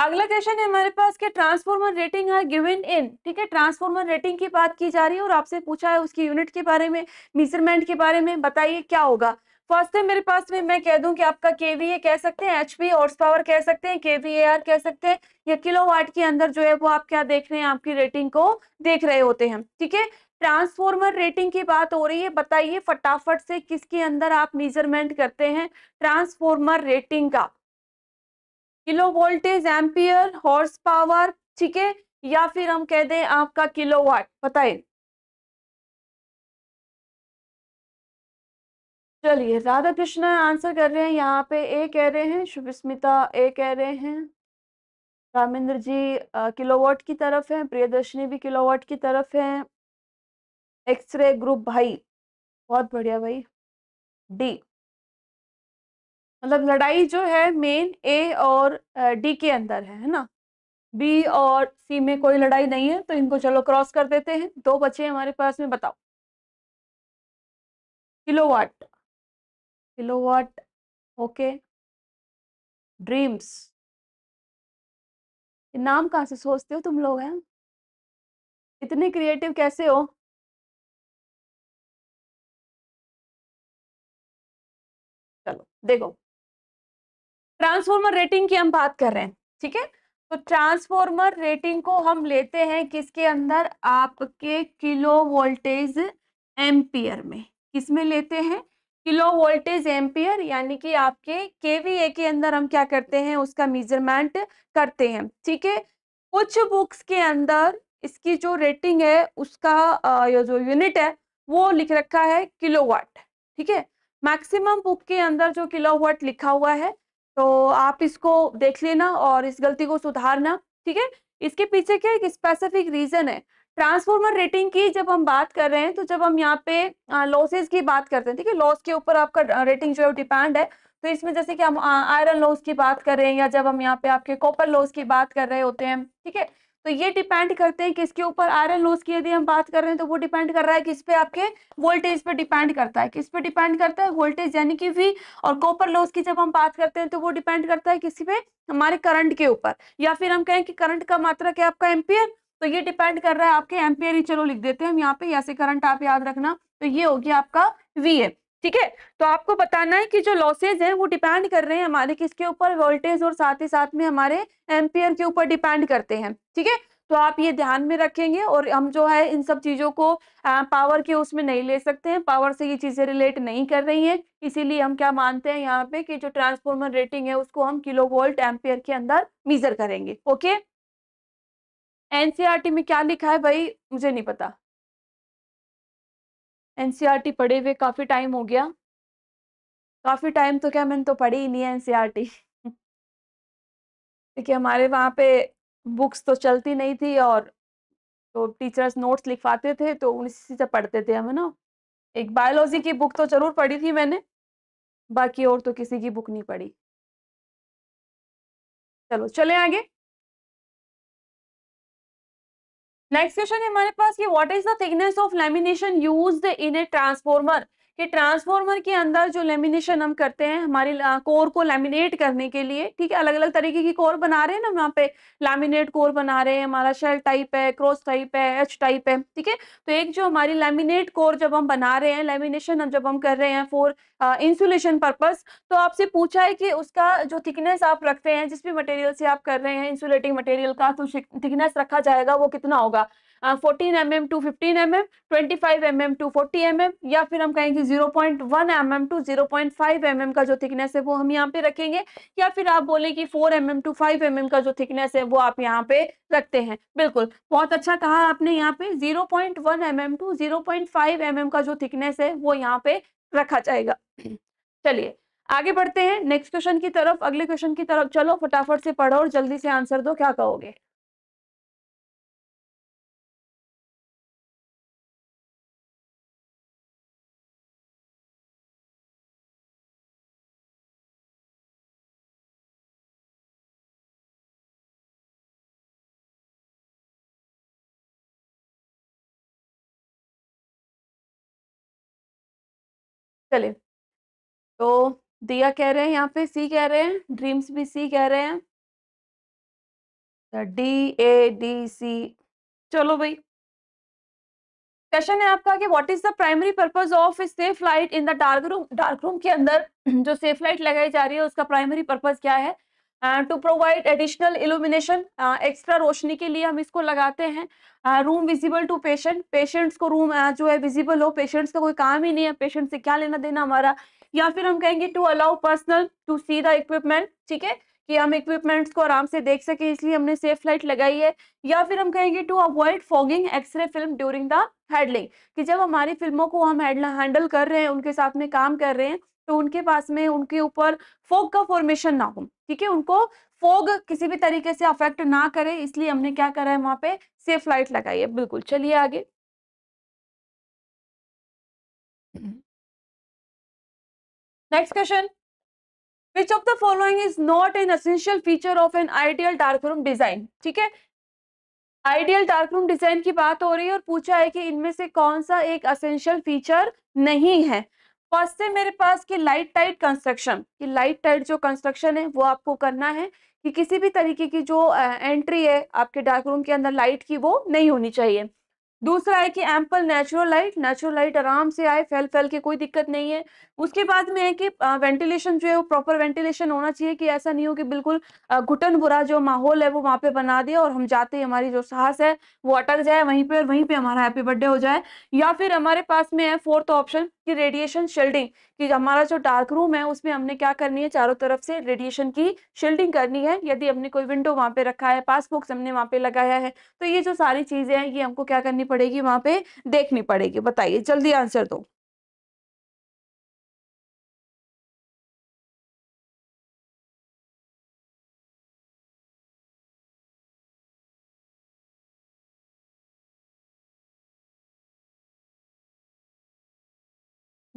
अगला क्वेश्चन है हमारे पास कि transformer rating are given in ठीक है ट्रांसफॉर्मर रेटिंग की बात की जा रही है और आपसे पूछा है उसकी यूनिट के बारे में मीजरमेंट के बारे में बताइए क्या होगा फर्स्ट है मेरे पास में मैं कह दूं कि आपका केवीए कह सकते हैं एचपी हॉर्स पावर कह सकते हैं केवीएआर कह सकते हैं या किलोवाट के अंदर जो है वो आप क्या देख रहे हैं आपकी रेटिंग को देख रहे होते हैं ठीक है ट्रांसफॉर्मर रेटिंग की बात हो रही है बताइए फटाफट से किसके अंदर आप मेजरमेंट करते हैं ट्रांसफॉर्मर रेटिंग का kilo voltage ampere horse power ठीक है या फिर हम कह दें आपका किलो वाट बताए चलिए राधा कृष्णा आंसर कर रहे हैं यहाँ पे ए कह रहे हैं शुभ स्मिता ए कह रहे हैं रामेंद्र जी किलोवाट की तरफ हैं प्रियदर्शनी भी किलोवाट की तरफ हैं एक्सरे ग्रुप भाई बहुत बढ़िया भाई डी मतलब लड़ाई जो है मेन ए और डी के अंदर है है ना बी और सी में कोई लड़ाई नहीं है तो इनको चलो क्रॉस कर देते हैं दो बचे हमारे पास में बताओ किलोवाट किलोवाट ओके ड्रीम्स नाम कहाँ से सोचते हो तुम लोग हैं इतने क्रिएटिव कैसे हो चलो देखो ट्रांसफॉर्मर रेटिंग की हम बात कर रहे हैं ठीक है तो ट्रांसफॉर्मर रेटिंग को हम लेते हैं किसके अंदर आपके किलो वोल्टेज एम्पियर में किसमें लेते हैं किलो वोल्टेज एम्पियर यानी कि आपके केवीए के अंदर हम क्या करते हैं उसका मेजरमेंट करते हैं ठीक है कुछ बुक्स के अंदर इसकी जो रेटिंग है उसका जो यूनिट है वो लिख रखा है किलोवाट ठीक है मैक्सिमम बुक के अंदर जो किलोवाट लिखा हुआ है तो आप इसको देख लेना और इस गलती को सुधारना ठीक है इसके पीछे क्या एक स्पेसिफिक रीजन है ट्रांसफॉर्मर रेटिंग की जब हम बात कर रहे हैं तो जब हम यहाँ पे लॉसेज की बात करते हैं ठीक है लॉस के ऊपर आपका रेटिंग जो है डिपेंड है तो इसमें जैसे कि हम आयरन लॉस की बात कर रहे हैं या जब हम यहाँ पे आपके कॉपर लॉस की बात कर रहे होते हैं ठीक है तो ये डिपेंड करते हैं किसके ऊपर आयरन लॉस की यदि हम बात कर रहे हैं तो वो डिपेंड कर रहा है किस पे आपके वोल्टेज पे डिपेंड करता है किस पे डिपेंड करता है वोल्टेज यानी कि वी और कॉपर लॉस की जब हम बात करते हैं तो वो डिपेंड करता है किसी पे हमारे करंट के ऊपर या फिर हम कहें कि करंट का मात्रा क्या आपका एम्पियर तो ये डिपेंड कर रहा है आपके एम्पियर ही चलो लिख देते हैं हम यहाँ पे ऐसे करंट आप याद रखना तो ये हो गया आपका वी है ठीक है तो आपको बताना है कि जो लॉसेज है वो डिपेंड कर रहे हैं हमारे किसके ऊपर वोल्टेज और साथ ही साथ में हमारे एम्पियर के ऊपर डिपेंड करते हैं ठीक है तो आप ये ध्यान में रखेंगे और हम जो है इन सब चीज़ों को आ, पावर के उसमें नहीं ले सकते हैं पावर से ये चीज़ें रिलेट नहीं कर रही हैं इसीलिए हम क्या मानते हैं यहाँ पे कि जो ट्रांसफॉर्मर रेटिंग है उसको हम किलो वोल्ट एम्पियर के अंदर मीजर करेंगे ओके एनसीआरटी e में क्या लिखा है भाई मुझे नहीं पता एनसीईआरटी e पढ़े हुए काफ़ी टाइम हो गया काफ़ी टाइम तो क्या मैंने तो पढ़ी ही नहीं है e एनसीईआरटी क्योंकि हमारे वहाँ पे बुक्स तो चलती नहीं थी और तो टीचर्स नोट्स लिखवाते थे तो उसी से पढ़ते थे हम है ना एक बायोलॉजी की बुक तो ज़रूर पढ़ी थी मैंने बाकी और तो किसी की बुक नहीं पढ़ी चलो चले आगे नेक्स्ट क्वेश्चन है हमारे पास कि what is the thickness of lamination used in a transformer कि ट्रांसफॉर्मर के अंदर जो लेमिनेशन हम करते हैं हमारी कोर को लेमिनेट करने के लिए ठीक है अलग अलग तरीके की कोर बना रहे हैं ना वहाँ पे लेमिनेट कोर बना रहे हैं हमारा शेल टाइप है क्रॉस टाइप है एच टाइप है ठीक है तो एक जो हमारी लेमिनेट कोर जब हम बना रहे हैं लेमिनेशन हम जब हम कर रहे हैं फॉर इंसुलेशन पर्पज तो आपसे पूछा है कि उसका जो थिकनेस आप रखते हैं जिस भी मटेरियल से आप कर रहे हैं इंसुलेटिंग मटेरियल का तो थिकनेस रखा जाएगा वो कितना होगा fourteen m m to fifteen m m twenty five m m to forty m m या फिर हम कहेंगे zero point one m m to zero point five m m का जो थिकनेस है वो हम यहाँ पे रखेंगे या फिर आप बोले कि four m m to five m m का जो थिकनेस है वो आप यहाँ पे रखते हैं बिल्कुल बहुत अच्छा कहा आपने यहाँ पे zero point one m m to zero point five m m का जो थिकनेस है वो यहाँ पे रखा जाएगा चलिए आगे बढ़ते हैं नेक्स्ट क्वेश्चन की तरफ अगले क्वेश्चन की तरफ चलो फटाफट से पढ़ो और जल्दी से आंसर दो क्या कहोगे चले तो दिया कह रहे हैं यहाँ पे सी कह रहे हैं ड्रीम्स भी सी कह रहे हैं तो डी ए डी सी चलो भाई क्वेश्चन है आपका कि what is the primary purpose of safe light in the dark room dark room के अंदर जो सेफ लाइट लगाई जा रही है उसका प्राइमरी पर्पज क्या है to provide additional illumination extra रोशनी के लिए हम इसको लगाते हैं room visible to patient patients को रूम uh, जो है विजिबल हो पेशेंट्स का कोई काम ही नहीं है पेशेंट से क्या लेना देना हमारा या फिर हम कहेंगे to allow personnel to see the equipment ठीक है कि हम इक्विपमेंट्स को आराम से देख सके इसलिए हमने सेफ लाइट लगाई है या फिर हम कहेंगे to avoid fogging X ray film during the handling कि जब हमारी फिल्मों को हम हैंडल कर रहे हैं उनके साथ में काम कर रहे हैं तो उनके पास में उनके ऊपर फोग का फॉर्मेशन ना हो ठीक है उनको फोग किसी भी तरीके से अफेक्ट ना करे इसलिए हमने क्या करा है वहां पे सेफ लाइट लगाई है बिल्कुल चलिए आगे next question which of the following is not an essential feature of an ideal dark room design ठीक है आइडियल डार्क रूम डिजाइन की बात हो रही है और पूछा है कि इनमें से कौन सा एक असेंशियल फीचर नहीं है फर्स्ट है मेरे पास कि लाइट टाइट कंस्ट्रक्शन कि लाइट टाइट जो कंस्ट्रक्शन है वो आपको करना है कि किसी भी तरीके की जो एंट्री है आपके डार्क रूम के अंदर लाइट की वो नहीं होनी चाहिए दूसरा है कि ample natural light natural light आराम से आए फैल फैल के कोई दिक्कत नहीं है उसके बाद में है कि वेंटिलेशन जो है वो प्रॉपर वेंटिलेशन होना चाहिए कि ऐसा नहीं हो कि बिल्कुल घुटन बुरा जो माहौल है वो वहाँ पे बना दिया और हम जाते ही हमारी जो सांस है वो अटक जाए वहीं पर वहीं पर हमारा हैप्पी बर्थडे हो जाए या फिर हमारे पास में है फोर्थ ऑप्शन की रेडिएशन शेल्डिंग कि हमारा जो डार्क रूम है उसमें हमने क्या करनी है चारों तरफ से रेडिएशन की शील्डिंग करनी है यदि हमने कोई विंडो वहाँ पे रखा है पासबुक्स हमने वहाँ पे लगाया है तो ये जो सारी चीज़ें हैं ये हमको क्या करनी पड़ेगी वहाँ पे देखनी पड़ेगी बताइए जल्दी आंसर दो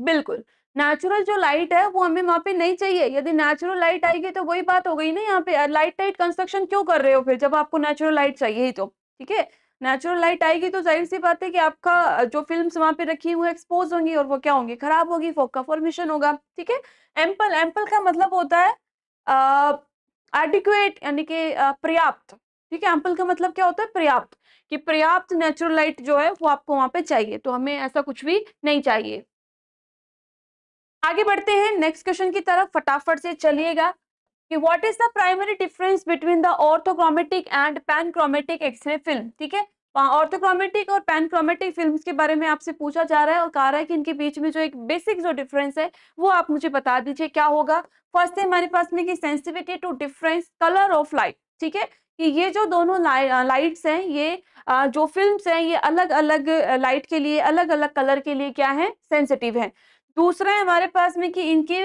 बिल्कुल नेचुरल जो लाइट है वो हमें वहां पे नहीं चाहिए यदि नेचुरल लाइट आएगी तो वही बात हो गई ना यहाँ पे लाइट टाइट कंस्ट्रक्शन क्यों कर रहे हो फिर जब आपको नेचुरल लाइट चाहिए ही तो ठीक है नेचुरल लाइट आएगी तो जाहिर सी बात है कि आपका जो फिल्म वहां पे रखी हुई एक्सपोज होंगी और वो क्या होंगी खराब होगी फोक का फॉर्मेशन होगा ठीक है एम्पल एम्पल का मतलब होता है एडिक्वेट यानी कि पर्याप्त ठीक है एम्पल का मतलब क्या होता है पर्याप्त कि पर्याप्त नेचुरल लाइट जो है वो आपको वहां पे चाहिए तो हमें ऐसा कुछ भी नहीं चाहिए आगे बढ़ते हैं नेक्स्ट क्वेश्चन की तरफ फटाफट से चलिएगा कि what is the primary difference between the orthochromatic and panchromatic X ray film ठीक है ऑर्थोक्रोमेटिक और पैनक्रोमेटिक फिल्म्स के बारे में आपसे पूछा जा रहा है और कहा रहा है कि इनके बीच में जो एक बेसिक जो डिफरेंस है वो आप मुझे बता दीजिए क्या होगा फर्स्ट है हमारे पास में कि sensitivity to difference colour of light ठीक है कि ये जो दोनों लाइट्स हैं ये जो फिल्म्स हैं ये अलग अलग लाइट के लिए अलग अलग कलर के लिए क्या है सेंसिटिव है दूसरा है हमारे पास में कि इनकी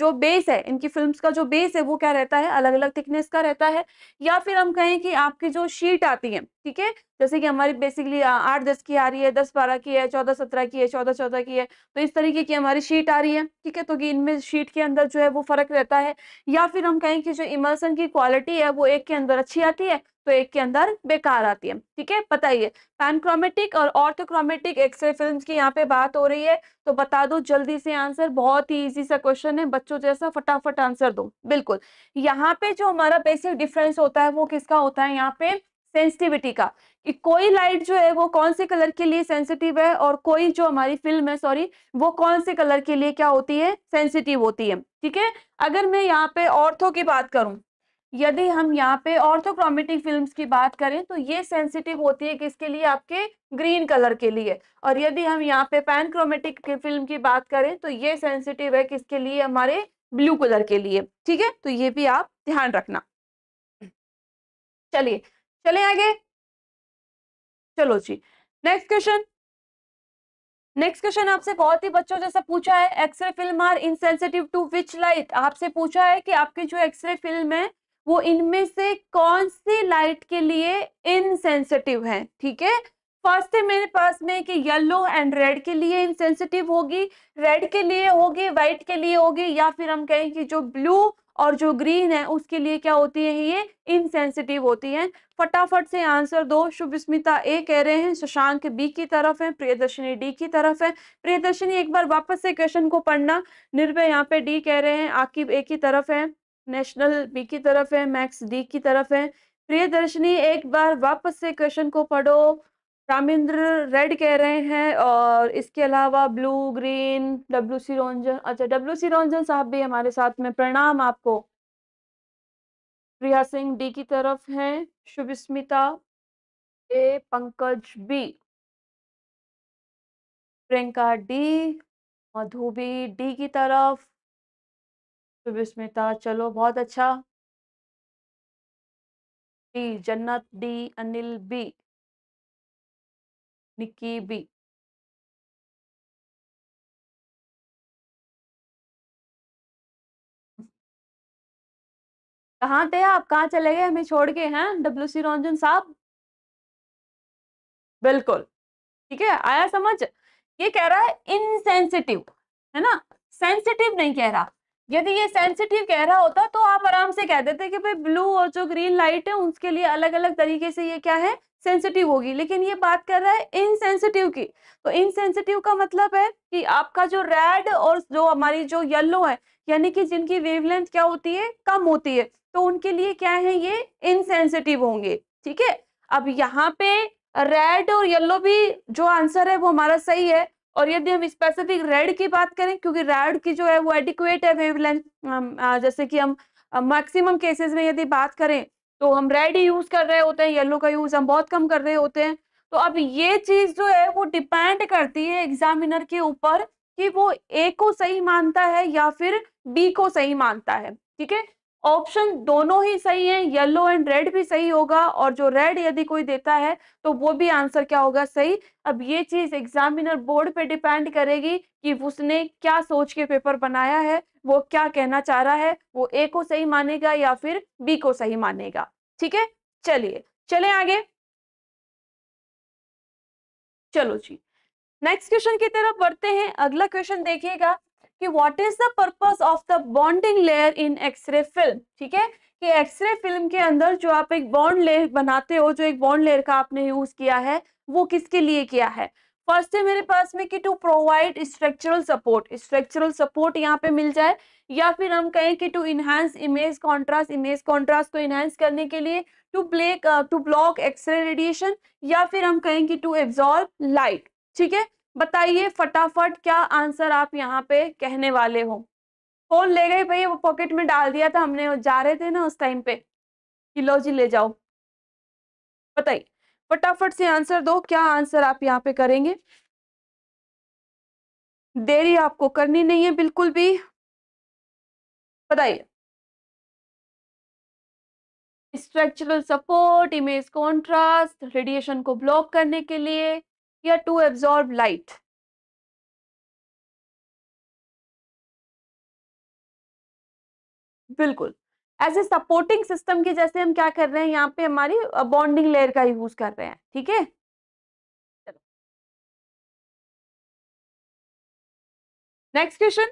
जो बेस है इनकी फिल्म्स का जो बेस है वो क्या रहता है अलग अलग थिकनेस का रहता है या फिर हम कहें कि आपकी जो शीट आती है ठीक है जैसे कि हमारी बेसिकली आठ दस की आ रही है दस बारह की है चौदह सत्रह की है चौदह चौदह की है तो इस तरीके की हमारी शीट आ रही है ठीक है तो कि इनमें शीट के अंदर जो है वो फर्क रहता है या फिर हम कहें कि जो इमल्सन की क्वालिटी है वो एक के अंदर अच्छी आती है तो एक के अंदर बेकार आती है ठीक है बताइए पैनक्रोमेटिक और ऑर्थोक्रोमेटिक एक्सरे फिल्म की यहाँ पे बात हो रही है तो बता दो जल्दी से आंसर बहुत ही ईजी सा क्वेश्चन है बच्चों जैसा फटाफट आंसर दो बिल्कुल यहाँ पे जो हमारा बेसिक डिफरेंस होता है वो किसका होता है यहाँ पे सेंसिटिविटी का कि कोई लाइट जो है वो कौन से कलर के लिए सेंसिटिव है और कोई जो हमारी फिल्म है सॉरी वो कौन से कलर के लिए क्या होती है सेंसिटिव होती है ठीक है अगर मैं यहाँ पे ऑर्थो की बात करूँ यदि हम यहाँ पे ऑर्थोक्रोमेटिक फिल्म्स की बात करें तो ये सेंसिटिव होती है किसके लिए आपके ग्रीन कलर के लिए और यदि हम यहाँ पे पैनक्रोमेटिक फिल्म की बात करें तो ये सेंसिटिव है किसके लिए हमारे ब्लू कलर के लिए ठीक है तो ये भी आप ध्यान रखना चलिए चले आगे चलो जी नेक्स्ट क्वेश्चन नेक्स्ट क्वेश्चन आपसे बहुत ही बच्चों जैसा पूछा है X ray film are insensitive to which light आपसे पूछा है कि आपकी जो एक्सरे फिल्म है वो इनमें से कौन सी लाइट के लिए इनसेंसिटिव है ठीक है फर्स्ट है मेरे पास में कि येलो एंड रेड के लिए इनसेंसिटिव होगी रेड के लिए होगी व्हाइट के लिए होगी या फिर हम कहें कि जो ब्लू और जो ग्रीन है उसके लिए क्या होती है ये इनसेंसिटिव होती है फटाफट से आंसर दो शुभ स्मिता ए कह रहे हैं शशांक बी की तरफ है प्रियदर्शनी डी की तरफ है प्रियदर्शनी एक बार वापस से क्वेश्चन को पढ़ना निर्भय यहाँ पे डी कह रहे हैं आकिब ए की तरफ है नेशनल बी की तरफ है मैक्स डी की तरफ है प्रियदर्शनी एक बार वापस से क्वेश्चन को पढ़ो रामेंद्र रेड कह रहे हैं और इसके अलावा blue green W C Ranjan अच्छा डब्ल्यू सी रंजन साहब भी हमारे साथ में प्रणाम आपको प्रिया सिंह डी की तरफ हैं Shubhasmita A Pankaj B Priyanka D Madhu भी डी की तरफ शुभस्मिता चलो बहुत अच्छा D Jannat D Anil B Nikki B कहां थे आप कहा चले गए हमें छोड़ के हैं डब्ल्यू सी रंजन साहब बिल्कुल ठीक है आया समझ ये कह रहा है इनसेंसिटिव है ना सेंसिटिव नहीं कह रहा यदि ये सेंसिटिव कह रहा होता तो आप आराम से कह देते कि भाई ब्लू और जो ग्रीन लाइट है उसके लिए अलग अलग तरीके से ये क्या है सेंसिटिव होगी लेकिन ये बात कर रहा है इनसेंसिटिव की तो इनसेंसिटिव का मतलब है कि आपका जो रेड और जो हमारी जो येलो है यानी कि जिनकी वेवलेंथ क्या होती है कम होती है तो उनके लिए क्या है ये इनसेंसिटिव होंगे ठीक है अब यहाँ पे रेड और येलो भी जो आंसर है वो हमारा सही है और यदि हम स्पेसिफिक रेड की बात करें क्योंकि रेड की जो है वो एडिक्वेट है वेवलेंथ जैसे कि हम मैक्सिमम केसेस में यदि बात करें तो हम रेड ही यूज कर रहे होते हैं येलो का यूज हम बहुत कम कर रहे होते हैं तो अब ये चीज जो है वो डिपेंड करती है एग्जामिनर के ऊपर कि वो ए को सही मानता है या फिर बी को सही मानता है ठीक है ऑप्शन दोनों ही सही हैं येलो एंड रेड भी सही होगा और जो रेड यदि कोई देता है तो वो भी आंसर क्या होगा सही अब ये चीज एग्जामिनर बोर्ड पे डिपेंड करेगी कि उसने क्या सोच के पेपर बनाया है वो क्या कहना चाह रहा है वो ए को सही मानेगा या फिर बी को सही मानेगा ठीक है चलिए चले आगे चलो जी नेक्स्ट क्वेश्चन की तरफ बढ़ते हैं अगला क्वेश्चन देखिएगा कि what is the purpose of the bonding layer in X ray film ठीक है कि एक्सरे फिल्म के अंदर जो आप एक बॉन्ड लेयर बनाते हो जो एक बॉन्ड लेयर का आपने यूज किया है वो किसके लिए किया है फर्स्ट है मेरे पास में कि to provide structural support structural support यहाँ पे मिल जाए या फिर हम कहें कि to enhance image contrast image contrast को इनहेंस करने के लिए to block to block X ray radiation या फिर हम कहें कि टू एब्जॉर्व लाइट ठीक है बताइए फटाफट क्या आंसर आप यहाँ पे कहने वाले हो फोन ले गए भैया वो पॉकेट में डाल दिया था हमने जा रहे थे ना उस टाइम पे कि लो जी ले जाओ बताइए फटाफट से आंसर दो क्या आंसर आप यहाँ पे करेंगे देरी आपको करनी नहीं है बिल्कुल भी बताइए structural support image contrast radiation को ब्लॉक करने के लिए या टू एब्जॉर्ब लाइट बिल्कुल एज ए सपोर्टिंग सिस्टम की जैसे हम क्या कर रहे हैं यहाँ पे हमारी बॉन्डिंग लेयर का यूज कर रहे हैं ठीक है नेक्स्ट क्वेश्चन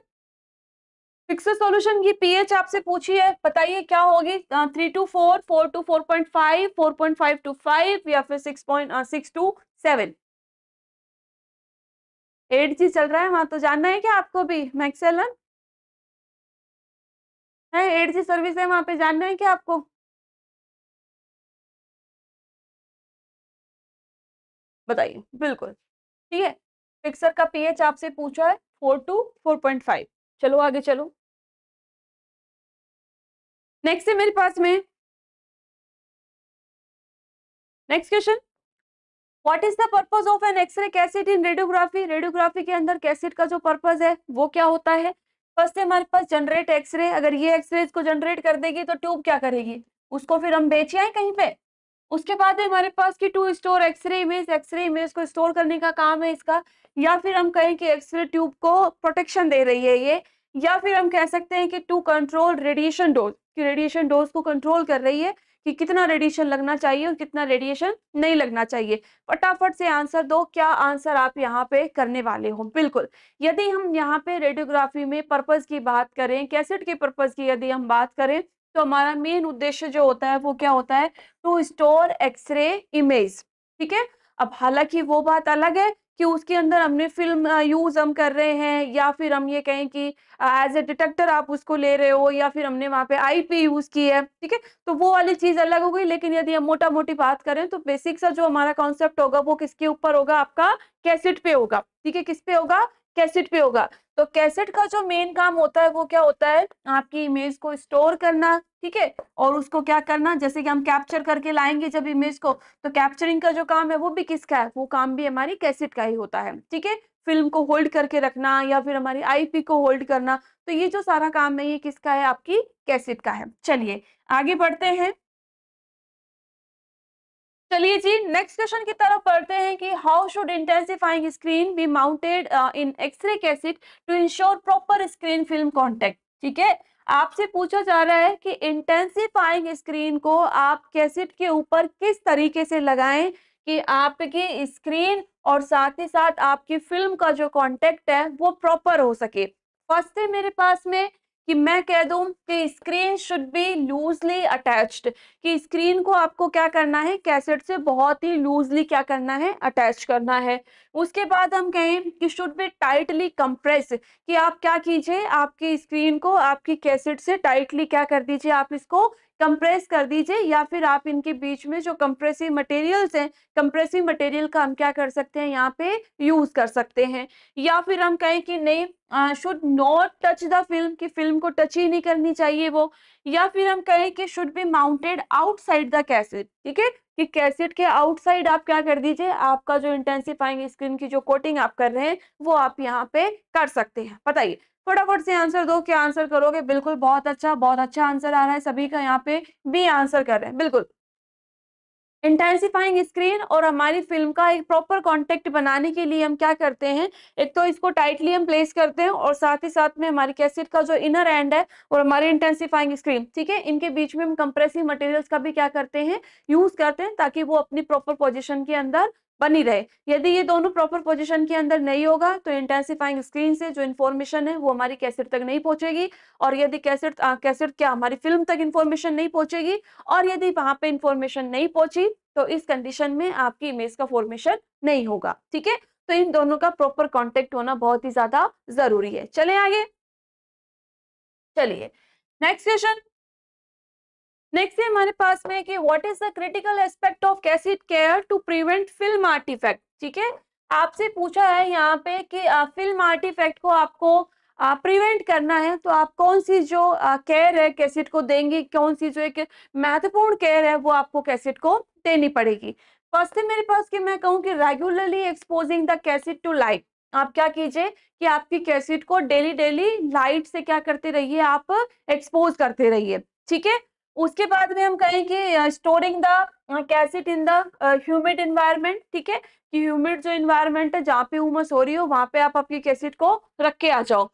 फिक्सर सॉल्यूशन की पीएच आपसे पूछी है बताइए क्या होगी three to four four to four point five four point five to five या फिर six point six to seven eight जी चल रहा है वहां तो जानना है क्या आपको भी मैक्सेलन है एड जी सर्विस है वहाँ पे जानना है क्या आपको बताइए बिल्कुल ठीक है फिक्सर का पीएच आपसे पूछा है four to four point five चलो आगे चलो नेक्स्ट है मेरे पास में next question what is the purpose of an X ray cassette in radiography radiography के अंदर कैसेट का जो पर्पज है वो क्या होता है फर्स्ट है हमारे पास जनरेट एक्सरे अगर ये एक्सरे को जनरेट कर देगी तो ट्यूब क्या करेगी उसको फिर हम बेच आए कहीं पे उसके बाद है हमारे पास कि to store X ray image X ray image को स्टोर करने का काम है इसका या फिर हम कहें कि एक्सरे ट्यूब को प्रोटेक्शन दे रही है ये या फिर हम कह सकते हैं कि टू कंट्रोल रेडिएशन डोज कि रेडिएशन डोज को कंट्रोल कर रही है कि कितना रेडिएशन लगना चाहिए और कितना रेडिएशन नहीं लगना चाहिए फटाफट से आंसर दो क्या आंसर आप यहाँ पे करने वाले हो बिल्कुल यदि हम यहाँ पे रेडियोग्राफी में पर्पज़ की बात करें कैसेट के पर्पज़ की यदि हम बात करें तो हमारा मेन उद्देश्य जो होता है वो क्या होता है टू स्टोर एक्सरे इमेज ठीक है अब हालांकि वो बात अलग है कि उसके अंदर हमने फिल्म यूज हम कर रहे हैं या फिर हम ये कहें कि एज ए डिटेक्टर आप उसको ले रहे हो या फिर हमने वहां पे आईपी यूज की है ठीक है तो वो वाली चीज अलग हो गई लेकिन यदि हम मोटा मोटी बात करें तो बेसिक सा जो हमारा कॉन्सेप्ट होगा वो किसके ऊपर होगा आपका कैसेट पे होगा ठीक है किस पे होगा कैसेट पे होगा तो कैसेट का जो मेन काम होता है वो क्या होता है आपकी इमेज को स्टोर करना ठीक है और उसको क्या करना जैसे कि हम कैप्चर करके लाएंगे जब इमेज को तो कैप्चरिंग का जो काम है वो भी किसका है वो काम भी हमारी कैसेट का ही होता है ठीक है फिल्म को होल्ड करके रखना या फिर हमारी आईपी को होल्ड करना तो ये जो सारा काम है ये किसका है आपकी कैसेट का है चलिए आगे बढ़ते हैं चलिए जी नेक्स्ट क्वेश्चन की तरफ पढ़ते हैं कि how should intensifying screen be mounted in X ray cassette to ensure proper screen film contact ठीक है आपसे पूछा जा रहा है कि इंटेंसिफाइंग स्क्रीन को आप कैसेट के ऊपर किस तरीके से लगाएं कि आपकी स्क्रीन और साथ ही साथ आपकी फिल्म का जो कॉन्टेक्ट है वो प्रॉपर हो सके फर्स्ट है मेरे पास में कि मैं कह दूं कि screen should be loosely attached कि स्क्रीन को आपको क्या करना है कैसेट से बहुत ही लूजली क्या करना है अटैच करना है उसके बाद हम कहें कि शुड बी टाइटली कंप्रेस कि आप क्या कीजिए आपकी स्क्रीन को आपकी कैसेट से टाइटली क्या कर दीजिए आप इसको कंप्रेस कर दीजिए या फिर आप इनके बीच में जो कंप्रेसिव मटेरियल्स हैं कंप्रेसिव मटेरियल का हम क्या कर सकते हैं यहाँ पे यूज कर सकते हैं या फिर हम कहें कि नहीं should not touch the film कि फिल्म को टच ही नहीं करनी चाहिए वो या फिर हम कहें कि should be mounted outside the cassette ठीक है कि कैसेट के आउटसाइड आप क्या कर दीजिए आपका जो इंटेंसिफाइंग स्क्रीन की जो कोटिंग आप कर रहे हैं वो आप यहाँ पे कर सकते हैं बताइए फटाफट से आंसर दो क्या आंसर करोगे बिल्कुल बहुत अच्छा बहुत अच्छा आंसर आ रहा है सभी का यहाँ पे बी आंसर कर रहे हैं बिल्कुल इंटेंसिफाइंग स्क्रीन और हमारी फिल्म का एक प्रॉपर कॉन्टेक्ट बनाने के लिए हम क्या करते हैं एक तो इसको टाइटली हम प्लेस करते हैं और साथ ही साथ में हमारी कैसेट का जो इनर एंड है और हमारी इंटेंसिफाइंग स्क्रीन ठीक है इनके बीच में हम कंप्रेसिव मटेरियल्स का भी क्या करते हैं यूज करते हैं ताकि वो अपनी प्रॉपर पोजिशन के अंदर बनी रहे यदि ये दोनों प्रॉपर पोजिशन के अंदर नहीं होगा तो इंटेंसिफाइंग स्क्रीन से जो इन्फॉर्मेशन है वो हमारी कैसेट तक नहीं पहुंचेगी और यदि कैसेट कैसेट क्या हमारी फिल्म तक इन्फॉर्मेशन नहीं पहुंचेगी और यदि वहां पे इन्फॉर्मेशन नहीं पहुंची तो इस कंडीशन में आपकी इमेज का फॉर्मेशन नहीं होगा ठीक है तो इन दोनों का प्रॉपर कॉन्टेक्ट होना बहुत ही ज्यादा जरूरी है चले आगे चलिए नेक्स्ट क्वेश्चन नेक्स्ट है हमारे पास में कि what is the critical aspect of cassette care to prevent film artefact ठीक है आपसे पूछा है यहाँ पे कि फिल्म आर्टिफैक्ट को आपको प्रिवेंट करना है तो आप कौन सी जो केयर है कैसेट को देंगे कौन सी जो एक महत्वपूर्ण केयर है वो आपको कैसेट को देनी पड़ेगी फर्स्ट है मेरे पास कि मैं कहूँ कि regularly exposing the cassette to light आप क्या कीजिए कि आपकी कैसेट को डेली डेली लाइट से क्या करते रहिए आप एक्सपोज करते रहिए ठीक है उसके बाद में हम कहें कि storing the cassette in the humid environment ठीक है कि ह्यूमिड जो इन्वायरमेंट है जहाँ पे उमस हो रही हो वहाँ पे आप अपनी कैसेट को रख के आ जाओ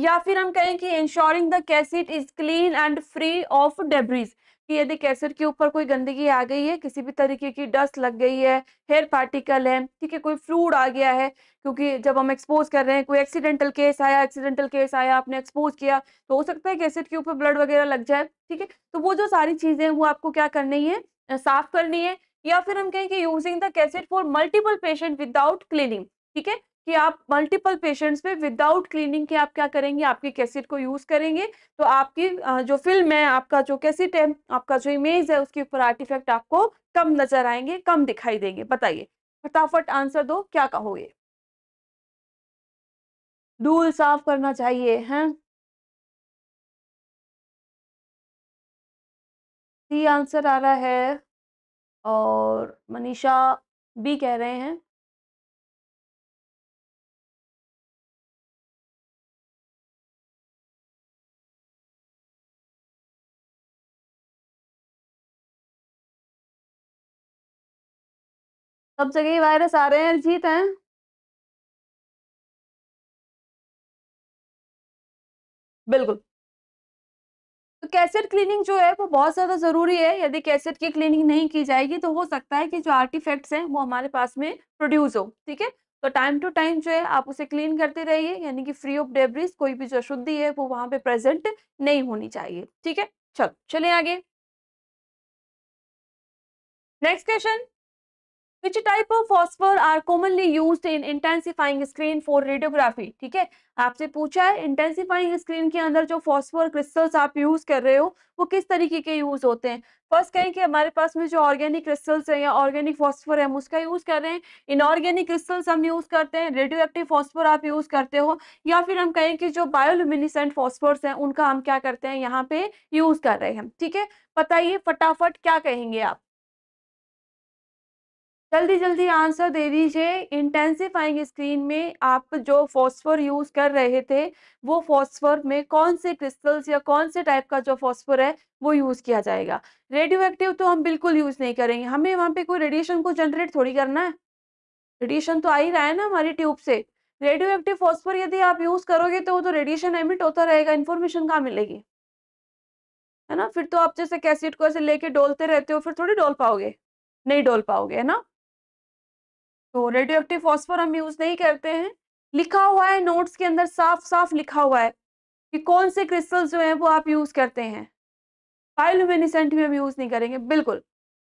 या फिर हम कहें कि ensuring the cassette is clean and free of debris कि यदि कैसेट के ऊपर कोई गंदगी आ गई है किसी भी तरीके की डस्ट लग गई है हेयर पार्टिकल है ठीक है कोई फ्लूड आ गया है क्योंकि जब हम एक्सपोज कर रहे हैं कोई एक्सीडेंटल केस आया एक्सीडेंटल केस आया आपने एक्सपोज किया तो हो सकता है कैसेट के ऊपर ब्लड वगैरह लग जाए ठीक है तो वो जो सारी चीज़ें वो आपको क्या करनी है साफ करनी है या फिर हम कहें कि using the cassette for multiple patient without cleaning ठीक है कि आप मल्टीपल पेशेंट्स पे विदाउट क्लीनिंग के आप क्या करेंगे आपकी कैसेट को यूज़ करेंगे तो आपकी जो फिल्म है आपका जो कैसेट है आपका जो इमेज है उसके ऊपर आर्टिफैक्ट आपको कम नजर आएंगे कम दिखाई देंगे बताइए फटाफट आंसर दो क्या कहोगे धूल साफ करना चाहिए हैं सी आंसर आ रहा है और मनीषा बी कह रहे हैं सब जगह वायरस आ रहे हैं जीत हैं बिल्कुल तो कैसेट क्लीनिंग जो है वो बहुत ज़्यादा ज़रूरी है यदि कैसेट की क्लीनिंग नहीं की जाएगी तो हो सकता है कि जो आर्टिफैक्ट्स हैं वो हमारे पास में प्रोड्यूस हो ठीक है तो टाइम टू टाइम जो है आप उसे क्लीन करते रहिए यानी कि फ्री ऑफ डेब्रिज कोई भी जो अशुद्धि है वो वहां पे प्रेजेंट नहीं होनी चाहिए ठीक है चलो चले आगे next question which type of phosphor are commonly used in intensifying screen for radiography ठीक है आपसे पूछा है इंटेंसिफाइंग स्क्रीन के अंदर जो फॉस्फोर क्रिस्टल्स आप यूज कर रहे हो वो किस तरीके के यूज होते हैं फर्स्ट कहें कि हमारे पास में जो ऑर्गेनिक क्रिस्टल्स है या ऑर्गेनिक फॉस्फर है हम उसका यूज कर रहे हैं इनऑर्गेनिक क्रिस्टल्स हम यूज करते हैं रेडियो एक्टिव फॉस्फर आप यूज करते हो या फिर हम कहें कि जो बायोलुमिनिसेंट फॉस्फर्स हैं उनका हम क्या करते हैं यहाँ पे यूज कर रहे हैं ठीक है बताइए फटाफट क्या कहेंगे आप जल्दी जल्दी आंसर दे दीजिए इंटेंसिफाइंग स्क्रीन में आप जो फॉस्फोर यूज़ कर रहे थे वो फॉस्फोर में कौन से क्रिस्टल्स या कौन से टाइप का जो फॉस्फोर है वो यूज़ किया जाएगा रेडियो एक्टिव तो हम बिल्कुल यूज़ नहीं करेंगे हमें वहाँ पे कोई रेडिएशन को जनरेट थोड़ी करना है रेडिएशन तो आ ही रहा है ना हमारी ट्यूब से रेडियो एक्टिव फॉस्फोर यदि आप यूज़ करोगे तो वो तो रेडिएशन एमिट होता रहेगा इन्फॉर्मेशन कहाँ मिलेगी है ना फिर तो आप जैसे कैसेट को ऐसे लेके डोलते रहते हो फिर थोड़ी डोल पाओगे नहीं डोल पाओगे है ना तो रेडियो एक्टिव फॉस्फोर हम यूज नहीं करते हैं लिखा हुआ है नोट्स के अंदर साफ साफ लिखा हुआ है कि कौन से क्रिस्टल्स जो हैं वो आप यूज करते हैं बायोलुमिनिसेंट भी हम यूज नहीं करेंगे बिल्कुल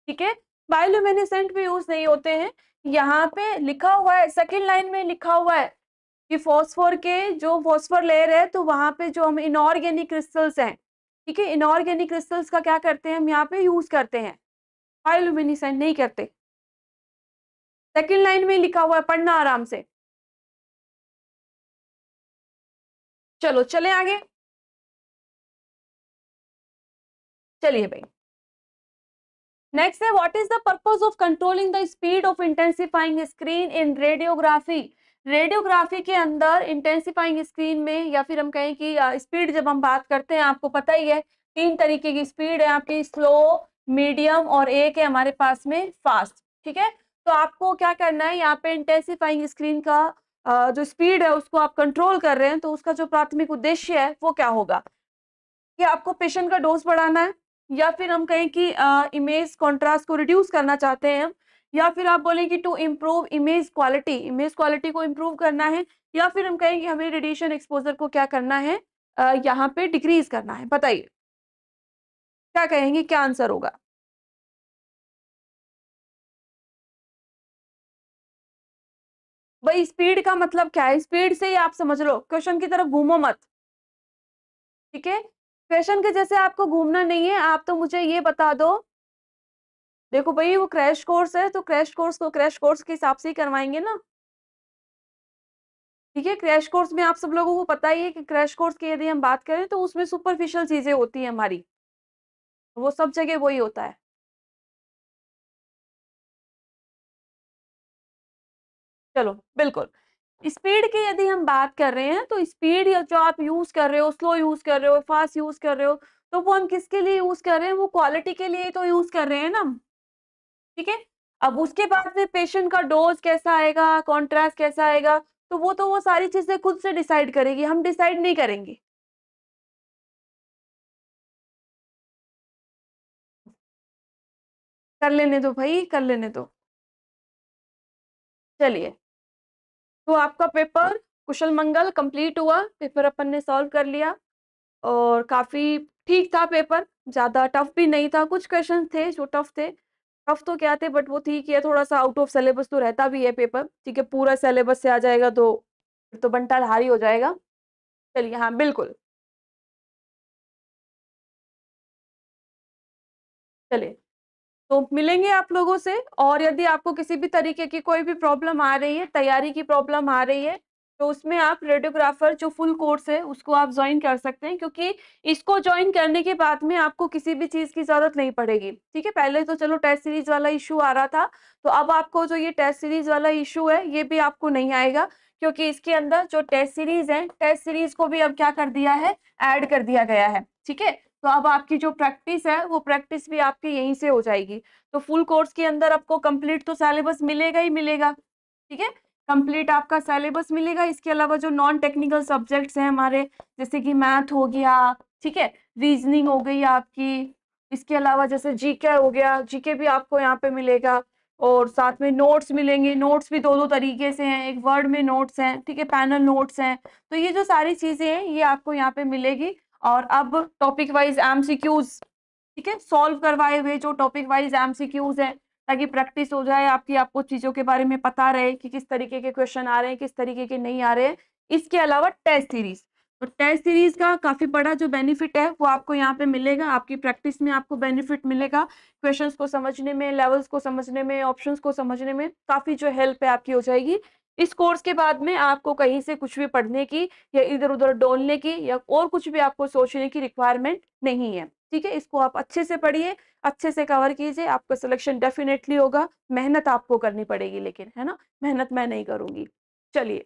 ठीक है बायोलुमिनिसेंट भी यूज नहीं होते हैं यहाँ पे लिखा हुआ है सेकेंड लाइन में लिखा हुआ है कि फॉस्फोर के जो फॉस्फोर लेयर है तो वहाँ पे जो हम इनऑर्गेनिक क्रिस्टल्स हैं ठीक है इनऑर्गेनिक क्रिस्टल्स का क्या करते हैं हम यहाँ पे यूज करते हैं बायोलुमिनिसेंट नहीं करते सेकेंड लाइन में लिखा हुआ है पढ़ना आराम से चलो चले आगे चलिए भाई नेक्स्ट है what is the purpose of controlling the speed of intensifying screen in radiography radiography के अंदर इंटेंसिफाइंग स्क्रीन में या फिर हम कहें कि स्पीड जब हम बात करते हैं आपको पता ही है तीन तरीके की स्पीड है आपकी स्लो मीडियम और एक है हमारे पास में फास्ट ठीक है तो आपको क्या करना है यहाँ पे इंटेंसिफाइंग स्क्रीन का जो स्पीड है उसको आप कंट्रोल कर रहे हैं तो उसका जो प्राथमिक उद्देश्य है वो क्या होगा कि आपको पेशेंट का डोज बढ़ाना है या फिर हम कहें कि इमेज कॉन्ट्रास्ट को रिड्यूस करना चाहते हैं हम या फिर आप बोलें कि to improve image quality image quality को इम्प्रूव करना है या फिर हम कहें कि हमें रेडिएशन एक्सपोजर को क्या करना है यहाँ पे डिक्रीज करना है बताइए क्या कहेंगे क्या आंसर होगा भाई स्पीड का मतलब क्या है स्पीड से ही आप समझ लो क्वेश्चन की तरफ घूमो मत ठीक है क्वेश्चन के जैसे आपको घूमना नहीं है आप तो मुझे ये बता दो देखो भाई वो क्रैश कोर्स है तो क्रैश कोर्स को क्रैश कोर्स के हिसाब से ही करवाएंगे ना ठीक है क्रैश कोर्स में आप सब लोगों को पता ही है कि क्रैश कोर्स की यदि हम बात करें तो उसमें सुपरफिशियल चीजें होती है हमारी वो सब जगह वही होता है चलो बिल्कुल स्पीड की यदि हम बात कर रहे हैं तो स्पीड जो आप यूज कर रहे हो स्लो यूज कर रहे हो फास्ट यूज कर रहे हो तो वो हम किसके लिए यूज कर रहे हैं वो क्वालिटी के लिए तो यूज कर रहे हैं ना ठीक है अब उसके बाद में पेशेंट का डोज कैसा आएगा कॉन्ट्रास्ट कैसा आएगा तो वो तो वो सारी चीजें खुद से डिसाइड करेगी हम डिसाइड नहीं करेंगे कर लेने दो भाई कर लेने दो चलिए तो आपका पेपर कुशल मंगल कंप्लीट हुआ पेपर अपन ने सॉल्व कर लिया और काफ़ी ठीक था पेपर ज़्यादा टफ भी नहीं था कुछ क्वेश्चन थे जो टफ थे टफ तो क्या थे बट वो ठीक है थोड़ा सा आउट ऑफ सिलेबस तो रहता भी है पेपर ठीक है पूरा सिलेबस से आ जाएगा तो तो बंटा हारी हो जाएगा चलिए हाँ बिल्कुल चलिए तो मिलेंगे आप लोगों से और यदि आपको किसी भी तरीके की कोई भी प्रॉब्लम आ रही है तैयारी की प्रॉब्लम आ रही है तो उसमें आप रेडियोग्राफर जो फुल कोर्स है उसको आप ज्वाइन कर सकते हैं क्योंकि इसको ज्वाइन करने के बाद में आपको किसी भी चीज़ की ज़रूरत नहीं पड़ेगी ठीक है पहले तो चलो टेस्ट सीरीज वाला इशू आ रहा था तो अब आपको जो ये टेस्ट सीरीज वाला इशू है ये भी आपको नहीं आएगा क्योंकि इसके अंदर जो टेस्ट सीरीज है टेस्ट सीरीज को भी अब क्या कर दिया है ऐड कर दिया गया है ठीक है तो अब आपकी जो प्रैक्टिस है वो प्रैक्टिस भी आपकी यहीं से हो जाएगी तो फुल कोर्स के अंदर आपको कंप्लीट तो सेलेबस मिलेगा ही मिलेगा ठीक है कंप्लीट आपका सेलेबस मिलेगा इसके अलावा जो नॉन टेक्निकल सब्जेक्ट्स हैं हमारे जैसे कि मैथ हो गया ठीक है रीजनिंग हो गई आपकी इसके अलावा जैसे जीके हो गया जीके भी आपको यहाँ पे मिलेगा और साथ में नोट्स मिलेंगे नोट्स भी दो दो तरीके से हैं एक वर्ड में नोट्स हैं ठीक है पैनल नोट्स हैं तो ये जो सारी चीज़ें हैं ये आपको यहाँ पे मिलेगी और अब टॉपिक वाइज क्यूज ठीक है सॉल्व करवाए हुए जो टॉपिक वाइज क्यूज है ताकि प्रैक्टिस हो जाए आपकी आपको चीज़ों के बारे में पता रहे कि किस तरीके के क्वेश्चन आ रहे हैं किस तरीके के नहीं आ रहे हैं इसके अलावा टेस्ट सीरीज तो टेस्ट सीरीज का काफ़ी बड़ा जो बेनिफिट है वो आपको यहाँ पे मिलेगा आपकी प्रैक्टिस में आपको बेनिफिट मिलेगा क्वेश्चंस को समझने में लेवल्स को समझने में ऑप्शंस को समझने में काफ़ी जो हेल्प है आपकी हो जाएगी इस कोर्स के बाद में आपको कहीं से कुछ भी पढ़ने की या इधर उधर डोलने की या और कुछ भी आपको सोचने की रिक्वायरमेंट नहीं है ठीक है इसको आप अच्छे से पढ़िए अच्छे से कवर कीजिए आपका सिलेक्शन डेफिनेटली होगा मेहनत आपको करनी पड़ेगी लेकिन है ना मेहनत मैं नहीं करूंगी चलिए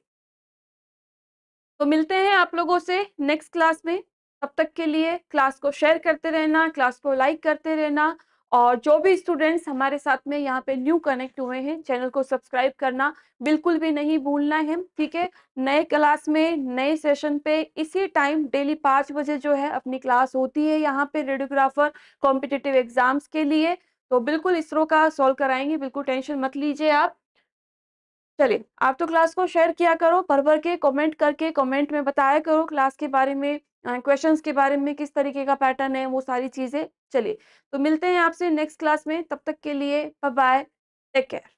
तो मिलते हैं आप लोगों से नेक्स्ट क्लास में तब तक के लिए क्लास को शेयर करते रहना क्लास को लाइक करते रहना और जो भी स्टूडेंट्स हमारे साथ में यहाँ पे न्यू कनेक्ट हुए हैं चैनल को सब्सक्राइब करना बिल्कुल भी नहीं भूलना है ठीक है नए क्लास में नए सेशन पे इसी टाइम डेली पाँच बजे जो है अपनी क्लास होती है यहाँ पे रेडियोग्राफर कॉम्पिटेटिव एग्जाम्स के लिए तो बिल्कुल इसरो का सॉल्व कराएंगे बिल्कुल टेंशन मत लीजिए आप चलिए आप तो क्लास को शेयर किया करो भर भर के कमेंट करके कमेंट में बताया करो क्लास के बारे में क्वेश्चन के बारे में किस तरीके का पैटर्न है वो सारी चीज़ें चलिए तो मिलते हैं आपसे नेक्स्ट क्लास में तब तक के लिए बाय टेक केयर